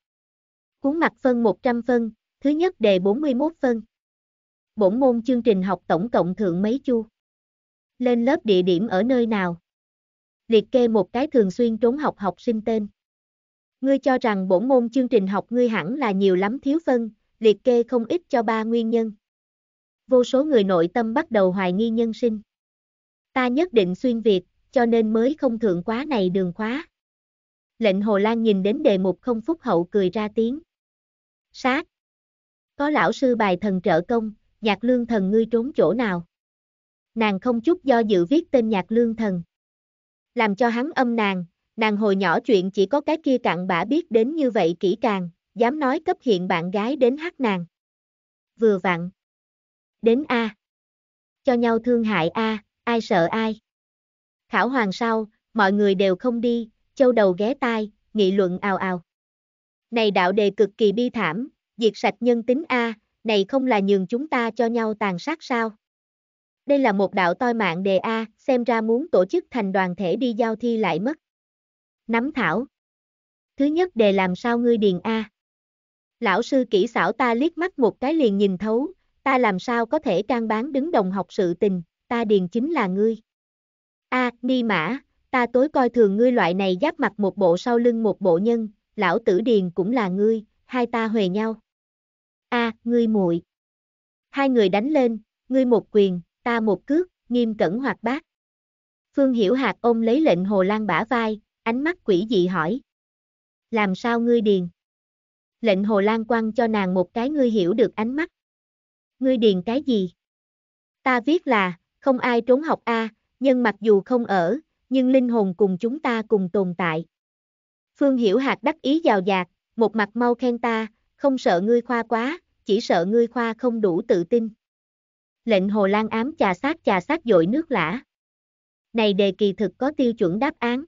Cuốn mặt phân 100 phân, thứ nhất đề 41 phân. Bổn môn chương trình học tổng cộng thượng mấy chu. Lên lớp địa điểm ở nơi nào? Liệt kê một cái thường xuyên trốn học học sinh tên. Ngươi cho rằng bổn môn chương trình học ngươi hẳn là nhiều lắm thiếu phân, liệt kê không ít cho ba nguyên nhân. Vô số người nội tâm bắt đầu hoài nghi nhân sinh. Ta nhất định xuyên Việt, cho nên mới không thượng quá này đường khóa. Lệnh Hồ Lan nhìn đến đề mục không phúc hậu cười ra tiếng. Sát! Có lão sư bài thần trợ công, nhạc lương thần ngươi trốn chỗ nào? nàng không chút do dự viết tên nhạc lương thần. Làm cho hắn âm nàng, nàng hồi nhỏ chuyện chỉ có cái kia cặn bã biết đến như vậy kỹ càng, dám nói cấp hiện bạn gái đến hát nàng. Vừa vặn. Đến A. Cho nhau thương hại A, ai sợ ai. Khảo hoàng sau, mọi người đều không đi, châu đầu ghé tai, nghị luận ào ào. Này đạo đề cực kỳ bi thảm, diệt sạch nhân tính A, này không là nhường chúng ta cho nhau tàn sát sao? Đây là một đạo toi mạng đề A, xem ra muốn tổ chức thành đoàn thể đi giao thi lại mất. Nắm thảo. Thứ nhất đề làm sao ngươi điền A. Lão sư kỹ xảo ta liếc mắt một cái liền nhìn thấu, ta làm sao có thể can bán đứng đồng học sự tình, ta điền chính là ngươi. A, à, ni mã, ta tối coi thường ngươi loại này giáp mặt một bộ sau lưng một bộ nhân, lão tử điền cũng là ngươi, hai ta huề nhau. A, ngươi muội. Hai người đánh lên, ngươi một quyền, ta một cước, nghiêm cẩn hoạt bát. Phương Hiểu Hạc ôm lấy lệnh Hồ Lan bả vai, ánh mắt quỷ dị hỏi. Làm sao ngươi điền? Lệnh Hồ Lan quăng cho nàng một cái ngươi hiểu được ánh mắt. Ngươi điền cái gì? Ta viết là, không ai trốn học A, nhưng mặc dù không ở, nhưng linh hồn cùng chúng ta cùng tồn tại. Phương Hiểu Hạc đắc ý giàu dạt, một mặt mau khen ta, không sợ ngươi khoa quá, chỉ sợ ngươi khoa không đủ tự tin. Lệnh Hồ Lan ám chà sát chà sát dội nước lã. Này đề kỳ thực có tiêu chuẩn đáp án.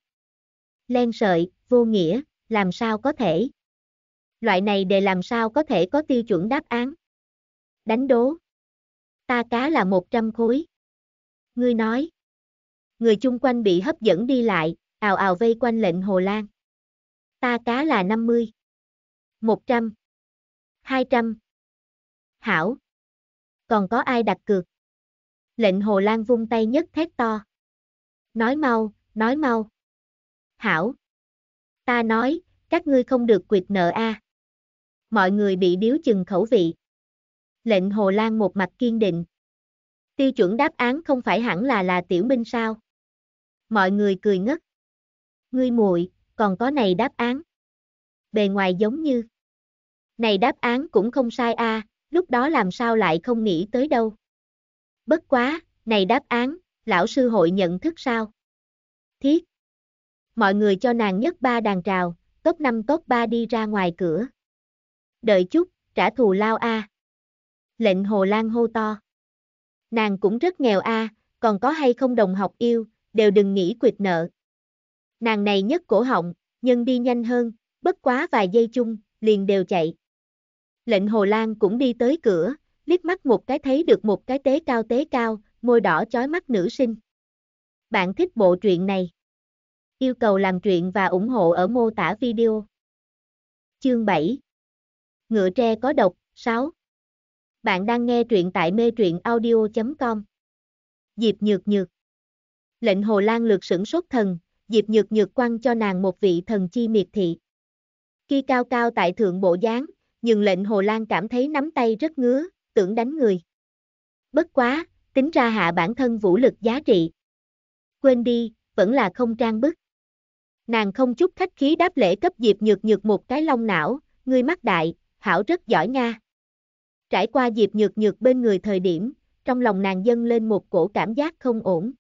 Len sợi, vô nghĩa, làm sao có thể? Loại này đề làm sao có thể có tiêu chuẩn đáp án? Đánh đố. Ta cá là 100 khối. Ngươi nói. Người chung quanh bị hấp dẫn đi lại, ào ào vây quanh lệnh Hồ Lan. Ta cá là 50. 100. 200. Hảo, còn có ai đặt cược? Lệnh Hồ Lan vung tay nhất thét to. Nói mau, nói mau. Hảo. Ta nói, các ngươi không được quyệt nợ a. À. Mọi người bị điếu chừng khẩu vị. Lệnh Hồ Lan một mặt kiên định. Tiêu chuẩn đáp án không phải hẳn là là tiểu minh sao? Mọi người cười ngất. Ngươi muội, còn có này đáp án. Bề ngoài giống như. Này đáp án cũng không sai a, à, lúc đó làm sao lại không nghĩ tới đâu. Bất quá, này đáp án, lão sư hội nhận thức sao? Thiết. Mọi người cho nàng nhất ba đàn trào, tốt năm tốt ba đi ra ngoài cửa. Đợi chút, trả thù lao a. Lệnh Hồ Lan hô to. Nàng cũng rất nghèo a, còn có hay không đồng học yêu, đều đừng nghĩ quyệt nợ. Nàng này nhất cổ họng, nhân đi nhanh hơn, bất quá vài giây chung, liền đều chạy. Lệnh Hồ Lan cũng đi tới cửa, liếc mắt một cái thấy được một cái tế cao tế cao, môi đỏ chói mắt nữ sinh. Bạn thích bộ truyện này? Yêu cầu làm truyện và ủng hộ ở mô tả video. Chương 7 Ngựa tre có độc, 6 Bạn đang nghe truyện tại mê truyện audio.com Diệp Nhược Nhược Lệnh Hồ Lan lược sửng sốt thần, Diệp Nhược Nhược quăng cho nàng một vị thần chi miệt thị. Khi cao cao tại thượng bộ giáng, nhưng lệnh Hồ Lan cảm thấy nắm tay rất ngứa, tưởng đánh người. Bất quá, tính ra hạ bản thân vũ lực giá trị. Quên đi, vẫn là không trang bức. Nàng không chút khách khí đáp lễ cấp Diệp Nhược Nhược một cái long não, ngươi mắt đại, hảo rất giỏi nha. Trải qua Diệp Nhược Nhược bên người thời điểm, trong lòng nàng dâng lên một cổ cảm giác không ổn.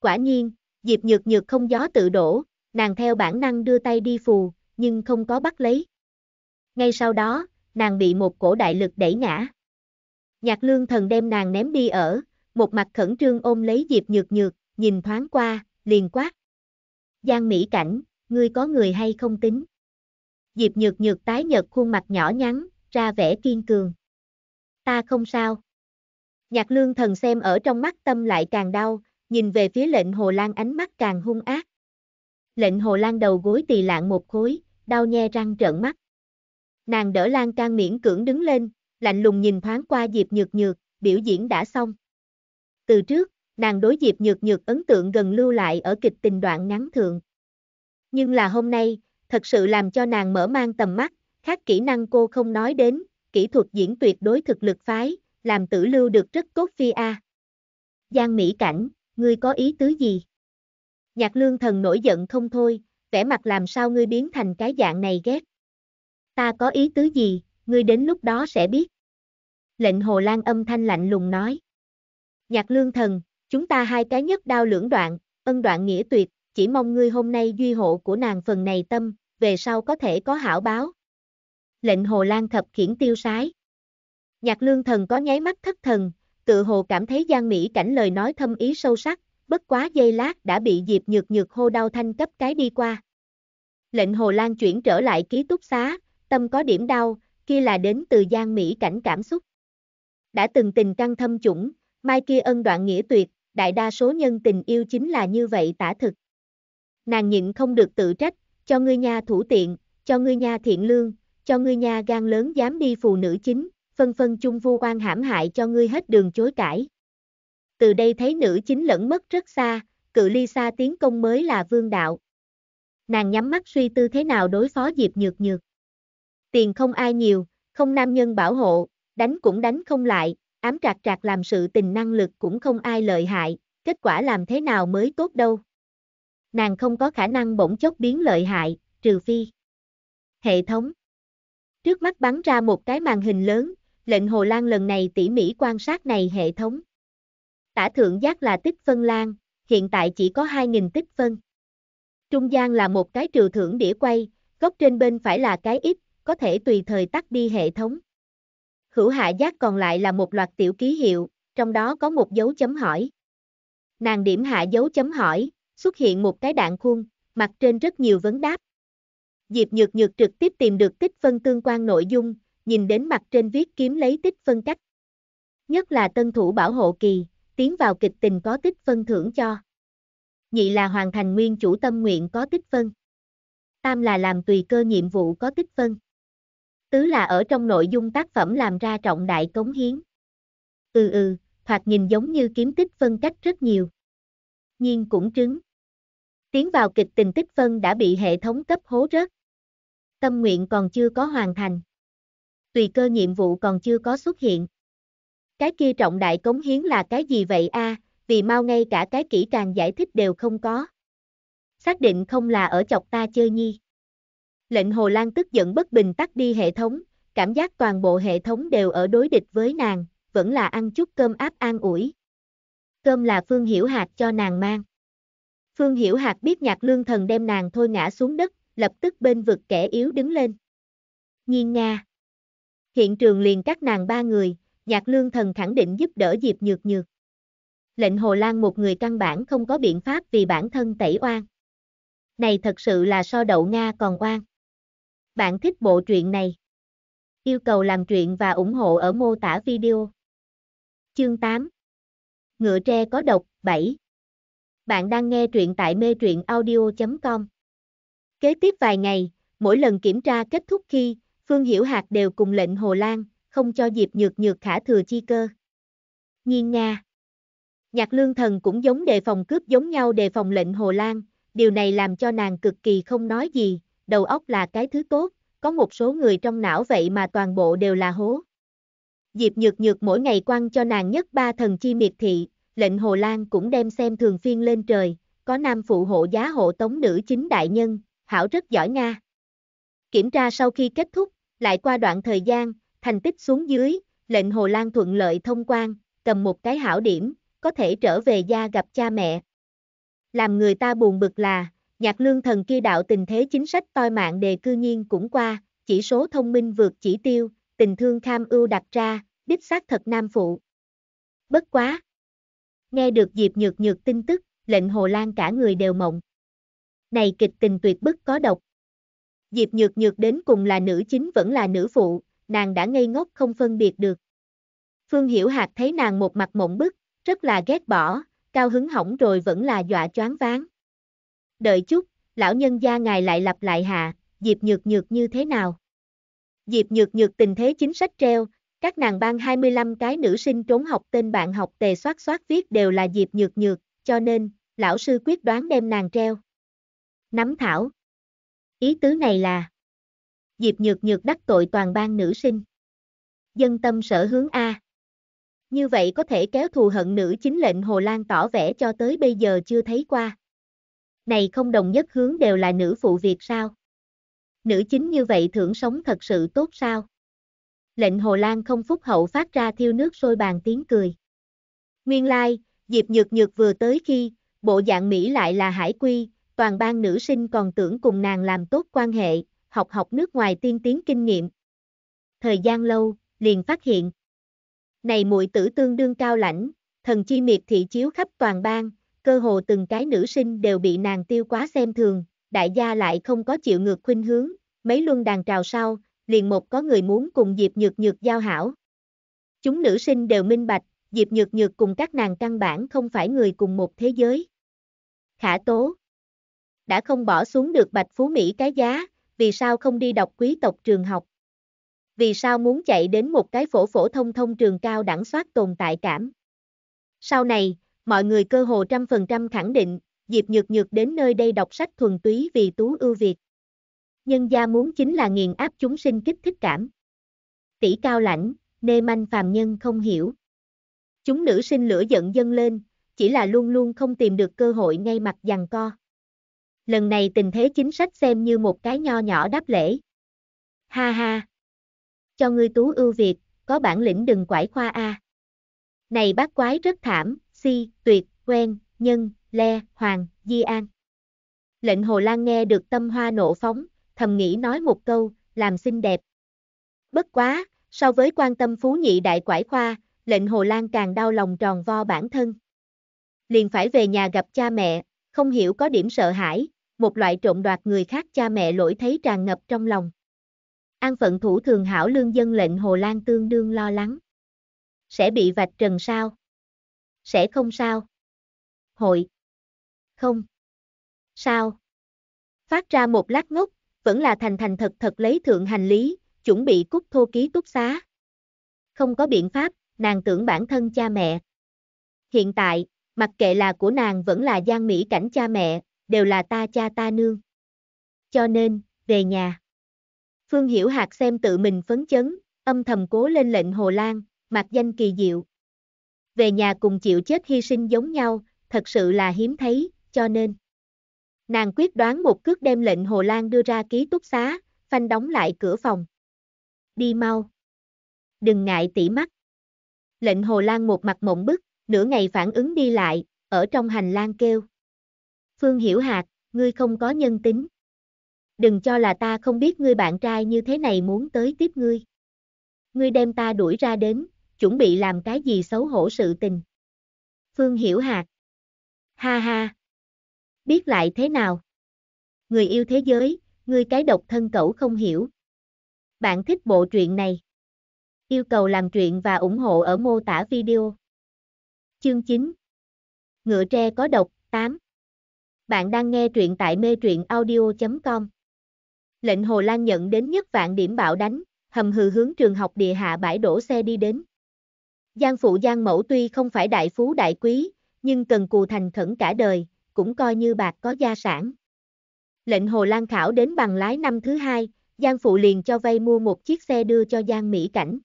Quả nhiên, Diệp Nhược Nhược không gió tự đổ, nàng theo bản năng đưa tay đi phù, nhưng không có bắt lấy ngay sau đó, nàng bị một cổ đại lực đẩy ngã. Nhạc lương thần đem nàng ném đi ở, một mặt khẩn trương ôm lấy Diệp Nhược Nhược, nhìn thoáng qua, liền quát. Giang Mỹ Cảnh, ngươi có người hay không tính? Diệp Nhược Nhược tái nhật khuôn mặt nhỏ nhắn, ra vẻ kiên cường. Ta không sao. Nhạc lương thần xem ở trong mắt tâm lại càng đau, nhìn về phía lệnh Hồ Lan ánh mắt càng hung ác. Lệnh Hồ Lan đầu gối tỳ lạng một khối, đau nhe răng trợn mắt. Nàng đỡ lan can miễn cưỡng đứng lên, lạnh lùng nhìn thoáng qua Diệp Nhược Nhược, biểu diễn đã xong. Từ trước, nàng đối Diệp Nhược Nhược ấn tượng gần lưu lại ở kịch tình đoạn ngắn thượng. Nhưng là hôm nay, thật sự làm cho nàng mở mang tầm mắt, khác kỹ năng cô không nói đến, kỹ thuật diễn tuyệt đối thực lực phái, làm tử lưu được rất cốt phi a. Giang Mỹ Cảnh, ngươi có ý tứ gì? Nhạc lương thần nổi giận không thôi, vẻ mặt làm sao ngươi biến thành cái dạng này ghét. Ta có ý tứ gì, ngươi đến lúc đó sẽ biết. Lệnh Hồ Lan âm thanh lạnh lùng nói. Nhạc lương thần, chúng ta hai cái nhất đao lưỡng đoạn, ân đoạn nghĩa tuyệt, chỉ mong ngươi hôm nay duy hộ của nàng phần này tâm, về sau có thể có hảo báo. Lệnh Hồ Lan thập khiển tiêu sái. Nhạc lương thần có nháy mắt thất thần, tự hồ cảm thấy Giang Mỹ cảnh lời nói thâm ý sâu sắc, bất quá giây lát đã bị Diệp Nhược Nhược hô đau thanh cấp cái đi qua. Lệnh Hồ Lan chuyển trở lại ký túc xá, tâm có điểm đau, kia là đến từ gian mỹ cảnh cảm xúc. Đã từng tình căng thâm chủng, mai kia ân đoạn nghĩa tuyệt, đại đa số nhân tình yêu chính là như vậy tả thực. Nàng nhịn không được tự trách, cho ngươi nha thủ tiện, cho ngươi nha thiện lương, cho ngươi nha gan lớn dám đi phụ nữ chính, phân phân chung vu quan hãm hại cho ngươi hết đường chối cãi. Từ đây thấy nữ chính lẫn mất rất xa, cự ly xa tiến công mới là vương đạo. Nàng nhắm mắt suy tư thế nào đối phó Diệp Nhược Nhược tiền không ai nhiều, không nam nhân bảo hộ, đánh cũng đánh không lại, ám trạc trạc làm sự tình năng lực cũng không ai lợi hại, kết quả làm thế nào mới tốt đâu. Nàng không có khả năng bỗng chốc biến lợi hại, trừ phi. Hệ thống Trước mắt bắn ra một cái màn hình lớn, lệnh Hồ Lan lần này tỉ mỉ quan sát này hệ thống. Tả thượng giác là tích phân lan, hiện tại chỉ có 2.000 tích phân. Trung gian là một cái trừ thưởng đĩa quay, góc trên bên phải là cái ít có thể tùy thời tắt đi hệ thống. Hữu hạ giác còn lại là một loạt tiểu ký hiệu, trong đó có một dấu chấm hỏi. Nàng điểm hạ dấu chấm hỏi, xuất hiện một cái đạn khuôn, mặt trên rất nhiều vấn đáp. Diệp Nhược Nhược trực tiếp tìm được tích phân tương quan nội dung, nhìn đến mặt trên viết kiếm lấy tích phân cách. Nhất là tân thủ bảo hộ kỳ, tiến vào kịch tình có tích phân thưởng cho. Nhị là hoàn thành nguyên chủ tâm nguyện có tích phân. Tam là làm tùy cơ nhiệm vụ có tích phân tứ là ở trong nội dung tác phẩm làm ra trọng đại cống hiến. Ừ ừ, thoạt nhìn giống như kiếm tích phân cách rất nhiều. Nhiên cũng trứng. Tiến vào kịch tình tích phân đã bị hệ thống cấp hố rớt. Tâm nguyện còn chưa có hoàn thành. Tùy cơ nhiệm vụ còn chưa có xuất hiện. Cái kia trọng đại cống hiến là cái gì vậy a? vì mau ngay cả cái kỹ càng giải thích đều không có. Xác định không là ở chọc ta chơi nhi. Lệnh Hồ Lan tức giận bất bình tắt đi hệ thống, cảm giác toàn bộ hệ thống đều ở đối địch với nàng, vẫn là ăn chút cơm áp an ủi. Cơm là Phương Hiểu Hạt cho nàng mang. Phương Hiểu Hạt biết nhạc lương thần đem nàng thôi ngã xuống đất, lập tức bên vực kẻ yếu đứng lên. Nhiên Nga Hiện trường liền các nàng ba người, nhạc lương thần khẳng định giúp đỡ Diệp Nhược Nhược. Lệnh Hồ Lan một người căn bản không có biện pháp vì bản thân tẩy oan. Này thật sự là so đậu Nga còn oan. Bạn thích bộ truyện này? Yêu cầu làm truyện và ủng hộ ở mô tả video. Chương 8 Ngựa tre có độc 7 Bạn đang nghe truyện tại mê truyện audio.com Kế tiếp vài ngày, mỗi lần kiểm tra kết thúc khi, Phương Hiểu Hạc đều cùng lệnh Hồ Lan, không cho dịp nhược nhược khả thừa chi cơ. Nhiên Nga Nhạc lương thần cũng giống đề phòng cướp giống nhau đề phòng lệnh Hồ Lan, điều này làm cho nàng cực kỳ không nói gì, đầu óc là cái thứ tốt, có một số người trong não vậy mà toàn bộ đều là hố. Diệp Nhược Nhược mỗi ngày quăng cho nàng nhất ba thần chi miệt thị, lệnh Hồ Lan cũng đem xem thường phiên lên trời, có nam phụ hộ giá hộ tống nữ chính đại nhân, hảo rất giỏi Nga. Kiểm tra sau khi kết thúc, lại qua đoạn thời gian, thành tích xuống dưới, lệnh Hồ Lan thuận lợi thông quan, cầm một cái hảo điểm, có thể trở về gia gặp cha mẹ. Làm người ta buồn bực là, Nhạc lương thần kia đạo tình thế chính sách toi mạng đề cư nhiên cũng qua, chỉ số thông minh vượt chỉ tiêu, tình thương kham ưu đặt ra, đích xác thật nam phụ. Bất quá. Nghe được Diệp Nhược Nhược tin tức, lệnh Hồ Lan cả người đều mộng. Này kịch tình tuyệt bức có độc. Diệp Nhược Nhược đến cùng là nữ chính vẫn là nữ phụ, nàng đã ngây ngốc không phân biệt được. Phương Hiểu Hạc thấy nàng một mặt mộng bức, rất là ghét bỏ, cao hứng hỏng rồi vẫn là dọa choáng váng đợi chút, lão nhân gia ngài lại lặp lại hạ, Diệp Nhược Nhược như thế nào? Diệp Nhược Nhược tình thế chính sách treo, các nàng ban 25 cái nữ sinh trốn học tên bạn học tề soát soát viết đều là Diệp Nhược Nhược, cho nên, lão sư quyết đoán đem nàng treo. Nắm thảo. Ý tứ này là Diệp Nhược Nhược đắc tội toàn ban nữ sinh. Dân tâm sở hướng A. Như vậy có thể kéo thù hận nữ chính lệnh Hồ Lan tỏ vẻ cho tới bây giờ chưa thấy qua. Này không đồng nhất hướng đều là nữ phụ việc sao? Nữ chính như vậy thưởng sống thật sự tốt sao? Lệnh Hồ Lan không phúc hậu phát ra thiêu nước sôi bàn tiếng cười. Nguyên lai, like, Diệp Nhược Nhược vừa tới khi, bộ dạng Mỹ lại là hải quy, toàn bang nữ sinh còn tưởng cùng nàng làm tốt quan hệ, học học nước ngoài tiên tiến kinh nghiệm. Thời gian lâu, liền phát hiện. Này muội tử tương đương cao lãnh, thần chi miệt thị chiếu khắp toàn bang, cơ hồ từng cái nữ sinh đều bị nàng tiêu quá xem thường, đại gia lại không có chịu ngược khuynh hướng, mấy luân đàn trào sau, liền một có người muốn cùng Diệp Nhược Nhược giao hảo. Chúng nữ sinh đều minh bạch, Diệp Nhược Nhược cùng các nàng căn bản không phải người cùng một thế giới. Khả tố Đã không bỏ xuống được Bạch Phú Mỹ cái giá, vì sao không đi đọc quý tộc trường học? Vì sao muốn chạy đến một cái phổ phổ thông thông trường cao đẳng soát tồn tại cảm? Sau này, mọi người cơ hồ trăm phần trăm khẳng định, Diệp Nhược Nhược đến nơi đây đọc sách thuần túy vì tú ưu việt. Nhân gia muốn chính là nghiền áp chúng sinh kích thích cảm. Tỷ cao lãnh, nê manh phàm nhân không hiểu. Chúng nữ sinh lửa giận dâng lên, chỉ là luôn luôn không tìm được cơ hội ngay mặt giằng co. Lần này tình thế chính sách xem như một cái nho nhỏ đáp lễ. Ha ha! Cho ngươi tú ưu việt, có bản lĩnh đừng quải khoa A. Này bác quái rất thảm, Si, Tuyệt, Quen, Nhân, Le, Hoàng, Di An. Lệnh Hồ Lan nghe được tâm hoa nộ phóng, thầm nghĩ nói một câu, làm xinh đẹp. Bất quá, so với quan tâm phú nhị đại quải khoa, lệnh Hồ Lan càng đau lòng tròn vo bản thân. Liền phải về nhà gặp cha mẹ, không hiểu có điểm sợ hãi, một loại trộm đoạt người khác cha mẹ lỗi thấy tràn ngập trong lòng. An phận thủ thường hảo lương dân lệnh Hồ Lan tương đương lo lắng. Sẽ bị vạch trần sao? Sẽ không sao. Hội. Không. Sao? Phát ra một lát ngốc, vẫn là thành thành thật thật lấy thượng hành lý, chuẩn bị cút thô ký túc xá. Không có biện pháp, nàng tưởng bản thân cha mẹ. Hiện tại, mặc kệ là của nàng vẫn là Giang Mỹ cảnh cha mẹ, đều là ta cha ta nương. Cho nên, về nhà. Phương Hiểu Hạc xem tự mình phấn chấn, âm thầm cố lên lệnh Hồ Lan, mặc danh kỳ diệu về nhà cùng chịu chết hy sinh giống nhau, thật sự là hiếm thấy, cho nên. Nàng quyết đoán một cước đem lệnh Hồ Lan đưa ra ký túc xá, phanh đóng lại cửa phòng. Đi mau. Đừng ngại tỉ mắt. Lệnh Hồ Lan một mặt mộng bức, nửa ngày phản ứng đi lại, ở trong hành lang kêu. Phương Hiểu Hạt, ngươi không có nhân tính. Đừng cho là ta không biết ngươi bạn trai như thế này muốn tới tiếp ngươi. Ngươi đem ta đuổi ra đến, chuẩn bị làm cái gì xấu hổ sự tình. Phương Hiểu hạt Ha ha. Biết lại thế nào? Người yêu thế giới, người cái độc thân cẩu không hiểu. Bạn thích bộ truyện này. Yêu cầu làm truyện và ủng hộ ở mô tả video. Chương 9 Ngựa tre có độc, 8 Bạn đang nghe truyện tại mê truyện audio.com Lệnh Hồ Lan nhận đến nhất vạn điểm bạo đánh, hầm hừ hướng trường học địa hạ bãi đổ xe đi đến. Giang phụ Giang mẫu tuy không phải đại phú đại quý, nhưng cần cù thành khẩn cả đời, cũng coi như bạc có gia sản. Lệnh Hồ Lan Khảo đến bằng lái năm thứ hai, Giang phụ liền cho vay mua một chiếc xe đưa cho Giang Mỹ Cảnh.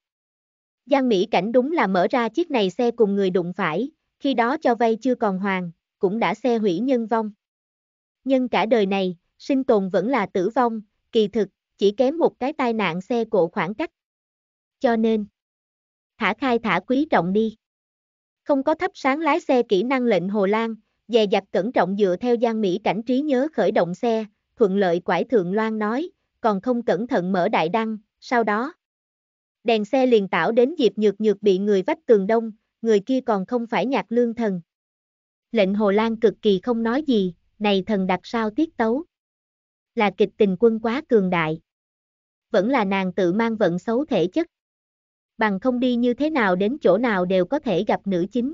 Giang Mỹ Cảnh đúng là mở ra chiếc này xe cùng người đụng phải, khi đó cho vay chưa còn hoàn, cũng đã xe hủy nhân vong. Nhưng cả đời này, sinh tồn vẫn là tử vong, kỳ thực, chỉ kém một cái tai nạn xe cộ khoảng cách. Cho nên thả khai thả quý trọng đi. Không có thấp sáng lái xe kỹ năng lệnh Hồ Lan, dè dặt cẩn trọng dựa theo Giang Mỹ cảnh trí nhớ khởi động xe, thuận lợi quải thượng loan nói, còn không cẩn thận mở đại đăng, sau đó. Đèn xe liền tảo đến dịp nhược nhược bị người vách tường đông, người kia còn không phải nhạc lương thần. Lệnh Hồ Lan cực kỳ không nói gì, này thần đặt sao tiết tấu. Là kịch tình quân quá cường đại. Vẫn là nàng tự mang vận xấu thể chất bằng không đi như thế nào đến chỗ nào đều có thể gặp nữ chính.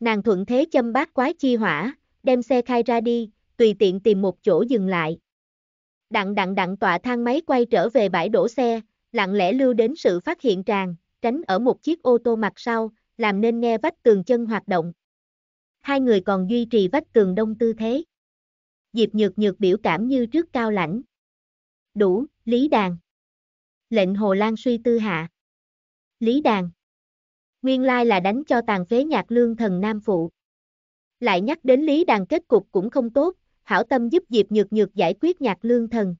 Nàng thuận thế châm bát quái chi hỏa, đem xe khai ra đi, tùy tiện tìm một chỗ dừng lại. Đặng đặng đặng tọa thang máy quay trở về bãi đổ xe, lặng lẽ lưu đến sự phát hiện tràn, tránh ở một chiếc ô tô mặt sau, làm nên nghe vách tường chân hoạt động. Hai người còn duy trì vách tường đông tư thế. Diệp nhược nhược biểu cảm như trước cao lãnh. Đủ, Lý Đàn. Lệnh Hồ Lan suy tư hạ. Lý Đàn. Nguyên lai là đánh cho tàn phế nhạc lương thần nam phụ. Lại nhắc đến Lý Đàn kết cục cũng không tốt, hảo tâm giúp Diệp Nhược Nhược giải quyết nhạc lương thần.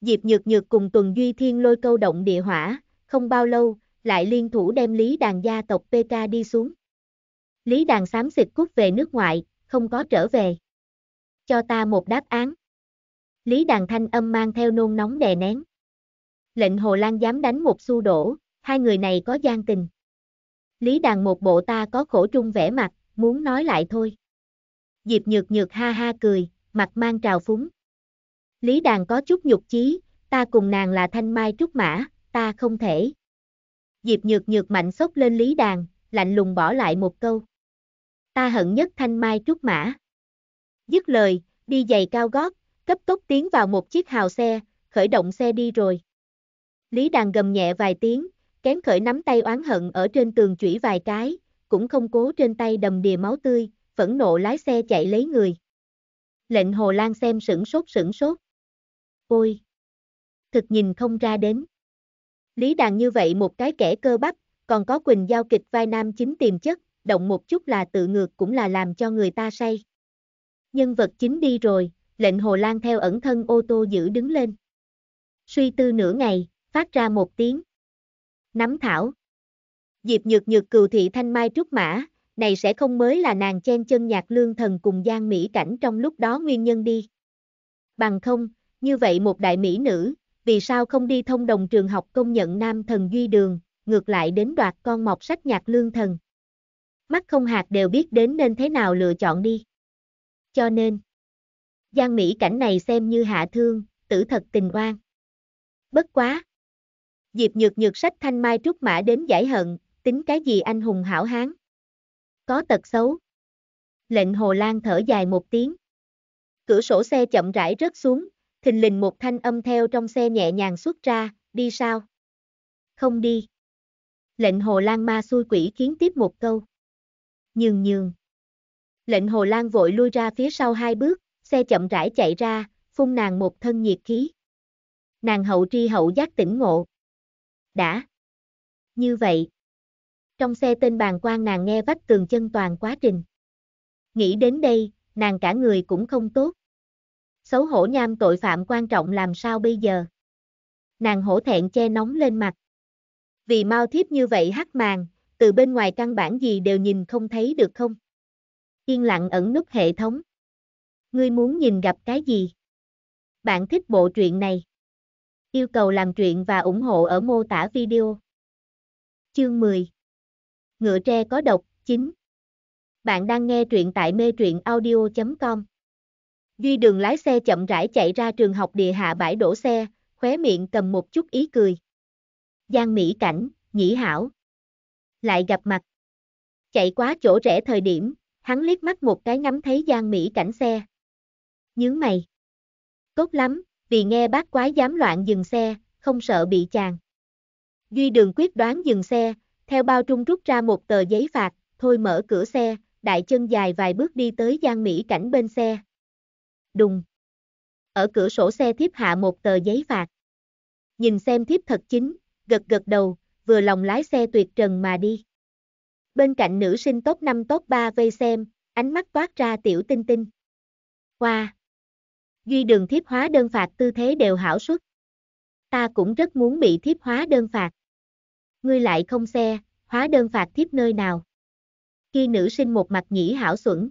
Diệp Nhược Nhược cùng Tuần Duy Thiên lôi câu động địa hỏa, không bao lâu, lại liên thủ đem Lý Đàn gia tộc PK đi xuống. Lý Đàn xám xịt cút về nước ngoại, không có trở về. Cho ta một đáp án. Lý Đàn thanh âm mang theo nôn nóng đè nén. Lệnh Hồ Lan dám đánh một xu đổ, hai người này có gian tình. Lý đàn một bộ ta có khổ trung vẻ mặt, muốn nói lại thôi. Diệp nhược nhược ha ha cười, mặt mang trào phúng. Lý đàn có chút nhục chí, ta cùng nàng là thanh mai trúc mã, ta không thể. Diệp nhược nhược mạnh sốc lên lý đàn, lạnh lùng bỏ lại một câu. Ta hận nhất thanh mai trúc mã. Dứt lời, đi giày cao gót, cấp tốc tiến vào một chiếc hào xe, khởi động xe đi rồi. Lý đàn gầm nhẹ vài tiếng, kém khởi nắm tay oán hận ở trên tường chủy vài cái, cũng không cố trên tay đầm đìa máu tươi, phẫn nộ lái xe chạy lấy người. Lệnh Hồ Lan xem sửng sốt sửng sốt. Ôi! Thực nhìn không ra đến. Lý đàn như vậy một cái kẻ cơ bắp, còn có Quỳnh giao kịch vai nam chính tiềm chất, động một chút là tự ngược cũng là làm cho người ta say. Nhân vật chính đi rồi, lệnh Hồ Lan theo ẩn thân ô tô giữ đứng lên. Suy tư nửa ngày, phát ra một tiếng nắm thảo. Diệp nhược nhược cừu thị thanh mai trúc mã, này sẽ không mới là nàng chen chân nhạc lương thần cùng Giang Mỹ Cảnh trong lúc đó nguyên nhân đi. Bằng không, như vậy một đại mỹ nữ, vì sao không đi thông đồng trường học công nhận nam thần duy đường, ngược lại đến đoạt con mọc sách nhạc lương thần. Mắt không hạt đều biết đến nên thế nào lựa chọn đi. Cho nên, Giang Mỹ Cảnh này xem như hạ thương, tử thật tình oan. Bất quá, Diệp Nhược Nhược sách thanh mai trúc mã đến giải hận, tính cái gì anh hùng hảo hán. Có tật xấu. Lệnh Hồ Lan thở dài một tiếng. Cửa sổ xe chậm rãi rớt xuống, thình lình một thanh âm theo trong xe nhẹ nhàng xuất ra, đi sao? Không đi. Lệnh Hồ Lan ma xui quỷ kiến tiếp một câu. Nhường nhường. Lệnh Hồ Lan vội lui ra phía sau hai bước, xe chậm rãi chạy ra, phun nàng một thân nhiệt khí. Nàng hậu tri hậu giác tỉnh ngộ đã. Như vậy, trong xe tên bàn quan nàng nghe vách tường chân toàn quá trình. Nghĩ đến đây, nàng cả người cũng không tốt. Xấu hổ nham tội phạm quan trọng làm sao bây giờ? Nàng hổ thẹn che nóng lên mặt. Vì mau thiếp như vậy hắc màn, từ bên ngoài căn bản gì đều nhìn không thấy được không? Yên lặng ẩn nút hệ thống. Ngươi muốn nhìn gặp cái gì? Bạn thích bộ truyện này? Yêu cầu làm truyện và ủng hộ ở mô tả video. Chương 10 Ngựa tre có độc, 9 Bạn đang nghe truyện tại mê truyện audio.com Duy đường lái xe chậm rãi chạy ra trường học địa hạ bãi đổ xe, khóe miệng cầm một chút ý cười. Giang Mỹ Cảnh, Nhĩ Hảo Lại gặp mặt Chạy quá chỗ rẽ thời điểm, hắn liếc mắt một cái ngắm thấy Giang Mỹ Cảnh xe. Nhướng mày Tốt lắm, vì nghe bác quái dám loạn dừng xe, không sợ bị chàng. Duy đường quyết đoán dừng xe, theo bao trung rút ra một tờ giấy phạt, thôi mở cửa xe, đại chân dài vài bước đi tới gian Mỹ cảnh bên xe. Đùng. Ở cửa sổ xe thiếp hạ một tờ giấy phạt. Nhìn xem thiếp thật chính, gật gật đầu, vừa lòng lái xe tuyệt trần mà đi. Bên cạnh nữ sinh top 5 top 3 vây xem, ánh mắt toát ra tiểu tinh tinh. Hoa! Wow. Duy đường thiếp hóa đơn phạt tư thế đều hảo suất. Ta cũng rất muốn bị thiếp hóa đơn phạt. Ngươi lại không xe, hóa đơn phạt thiếp nơi nào. Khi nữ sinh một mặt nhĩ hảo xuẩn.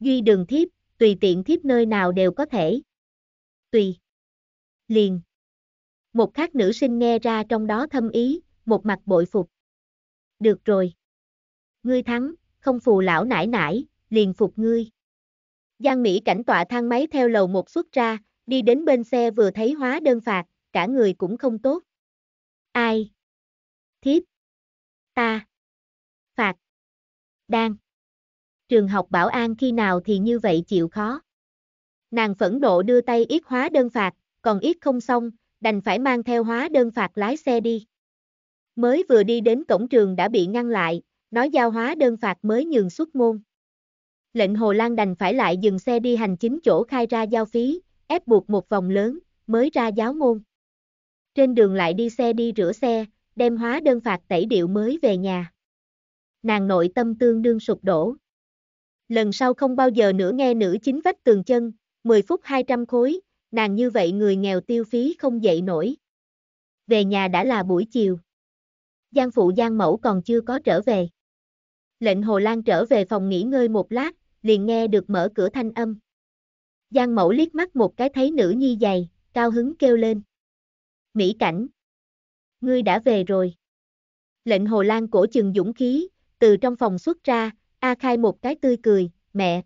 Duy đường thiếp, tùy tiện thiếp nơi nào đều có thể. Tùy. Liền. Một khác nữ sinh nghe ra trong đó thâm ý, một mặt bội phục. Được rồi. Ngươi thắng, không phù lão nải nải, liền phục ngươi. Giang Mỹ cảnh tọa thang máy theo lầu một xuất ra, đi đến bên xe vừa thấy hóa đơn phạt, cả người cũng không tốt. Ai? Thiếp. Ta. Phạt. Đang. Trường học bảo an khi nào thì như vậy chịu khó. Nàng phẫn nộ đưa tay ít hóa đơn phạt, còn ít không xong, đành phải mang theo hóa đơn phạt lái xe đi. Mới vừa đi đến cổng trường đã bị ngăn lại, nói giao hóa đơn phạt mới nhường xuất môn lệnh Hồ Lan đành phải lại dừng xe đi hành chính chỗ khai ra giao phí, ép buộc một vòng lớn, mới ra giáo môn. Trên đường lại đi xe đi rửa xe, đem hóa đơn phạt tẩy điệu mới về nhà. Nàng nội tâm tương đương sụp đổ. Lần sau không bao giờ nữa nghe nữ chính vách tường chân, 10 phút 200 khối, nàng như vậy người nghèo tiêu phí không dậy nổi. Về nhà đã là buổi chiều. Giang phụ Giang mẫu còn chưa có trở về. Lệnh Hồ Lan trở về phòng nghỉ ngơi một lát, liền nghe được mở cửa thanh âm. Giang mẫu liếc mắt một cái thấy nữ nhi dày, cao hứng kêu lên. Mỹ cảnh. Ngươi đã về rồi. Lệnh Hồ Lan cổ chừng dũng khí, từ trong phòng xuất ra, A Khai một cái tươi cười, mẹ.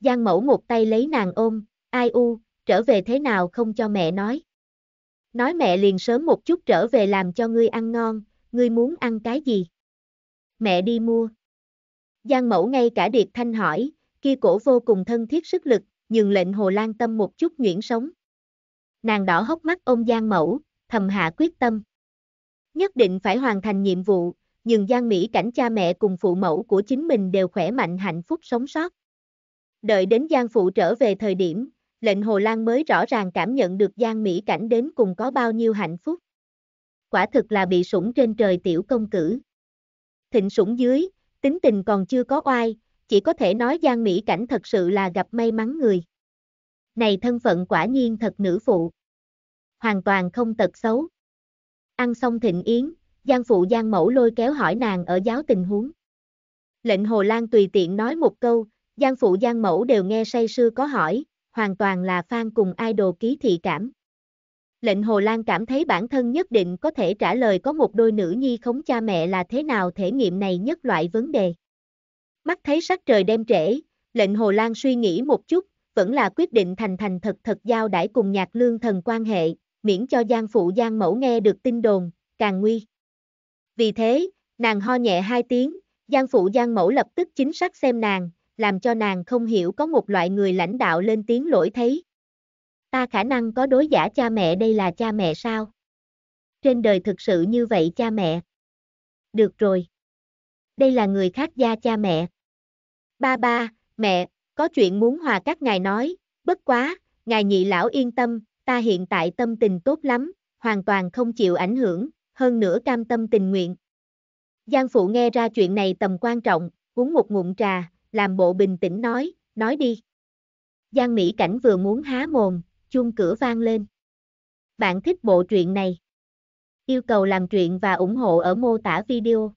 Giang mẫu một tay lấy nàng ôm, ai u, trở về thế nào không cho mẹ nói. Nói mẹ liền sớm một chút trở về làm cho ngươi ăn ngon, ngươi muốn ăn cái gì? Mẹ đi mua. Giang Mẫu ngay cả Điệt Thanh hỏi, kia cổ vô cùng thân thiết sức lực, nhường lệnh Hồ Lan Tâm một chút nhuyễn sống. Nàng đỏ hốc mắt ôm Giang Mẫu, thầm hạ quyết tâm. Nhất định phải hoàn thành nhiệm vụ, nhường Giang Mỹ cảnh cha mẹ cùng phụ mẫu của chính mình đều khỏe mạnh hạnh phúc sống sót. Đợi đến Giang Phụ trở về thời điểm, lệnh Hồ Lan mới rõ ràng cảm nhận được Giang Mỹ cảnh đến cùng có bao nhiêu hạnh phúc. Quả thực là bị sủng trên trời tiểu công cử. Thịnh sủng dưới, tính tình còn chưa có oai, chỉ có thể nói Giang Mỹ Cảnh thật sự là gặp may mắn người. Này thân phận quả nhiên thật nữ phụ. Hoàn toàn không tật xấu. Ăn xong thịnh yến, Giang phụ Giang mẫu lôi kéo hỏi nàng ở giáo tình huống. Lệnh Hồ Lan tùy tiện nói một câu, Giang phụ Giang mẫu đều nghe say sưa có hỏi, hoàn toàn là fan cùng idol ký thị cảm. Lệnh Hồ Lan cảm thấy bản thân nhất định có thể trả lời có một đôi nữ nhi khống cha mẹ là thế nào thể nghiệm này nhất loại vấn đề. Mắt thấy sắc trời đêm trễ, lệnh Hồ Lan suy nghĩ một chút, vẫn là quyết định thành thành thật thật giao đãi cùng nhạc lương thần quan hệ, miễn cho Giang Phụ Giang Mẫu nghe được tin đồn, càng nguy. Vì thế, nàng ho nhẹ hai tiếng, Giang Phụ Giang Mẫu lập tức chính xác xem nàng, làm cho nàng không hiểu có một loại người lãnh đạo lên tiếng lỗi thấy, Ta khả năng có đối giả cha mẹ đây là cha mẹ sao? Trên đời thực sự như vậy cha mẹ. Được rồi. Đây là người khác gia cha mẹ. Ba ba, mẹ, có chuyện muốn hòa các ngài nói, bất quá, ngài nhị lão yên tâm, ta hiện tại tâm tình tốt lắm, hoàn toàn không chịu ảnh hưởng, hơn nữa cam tâm tình nguyện. Giang Phụ nghe ra chuyện này tầm quan trọng, uống một ngụm trà, làm bộ bình tĩnh nói, nói đi. Giang Mỹ Cảnh vừa muốn há mồm, chuông cửa vang lên. Bạn thích bộ truyện này? Yêu cầu làm truyện và ủng hộ ở mô tả video.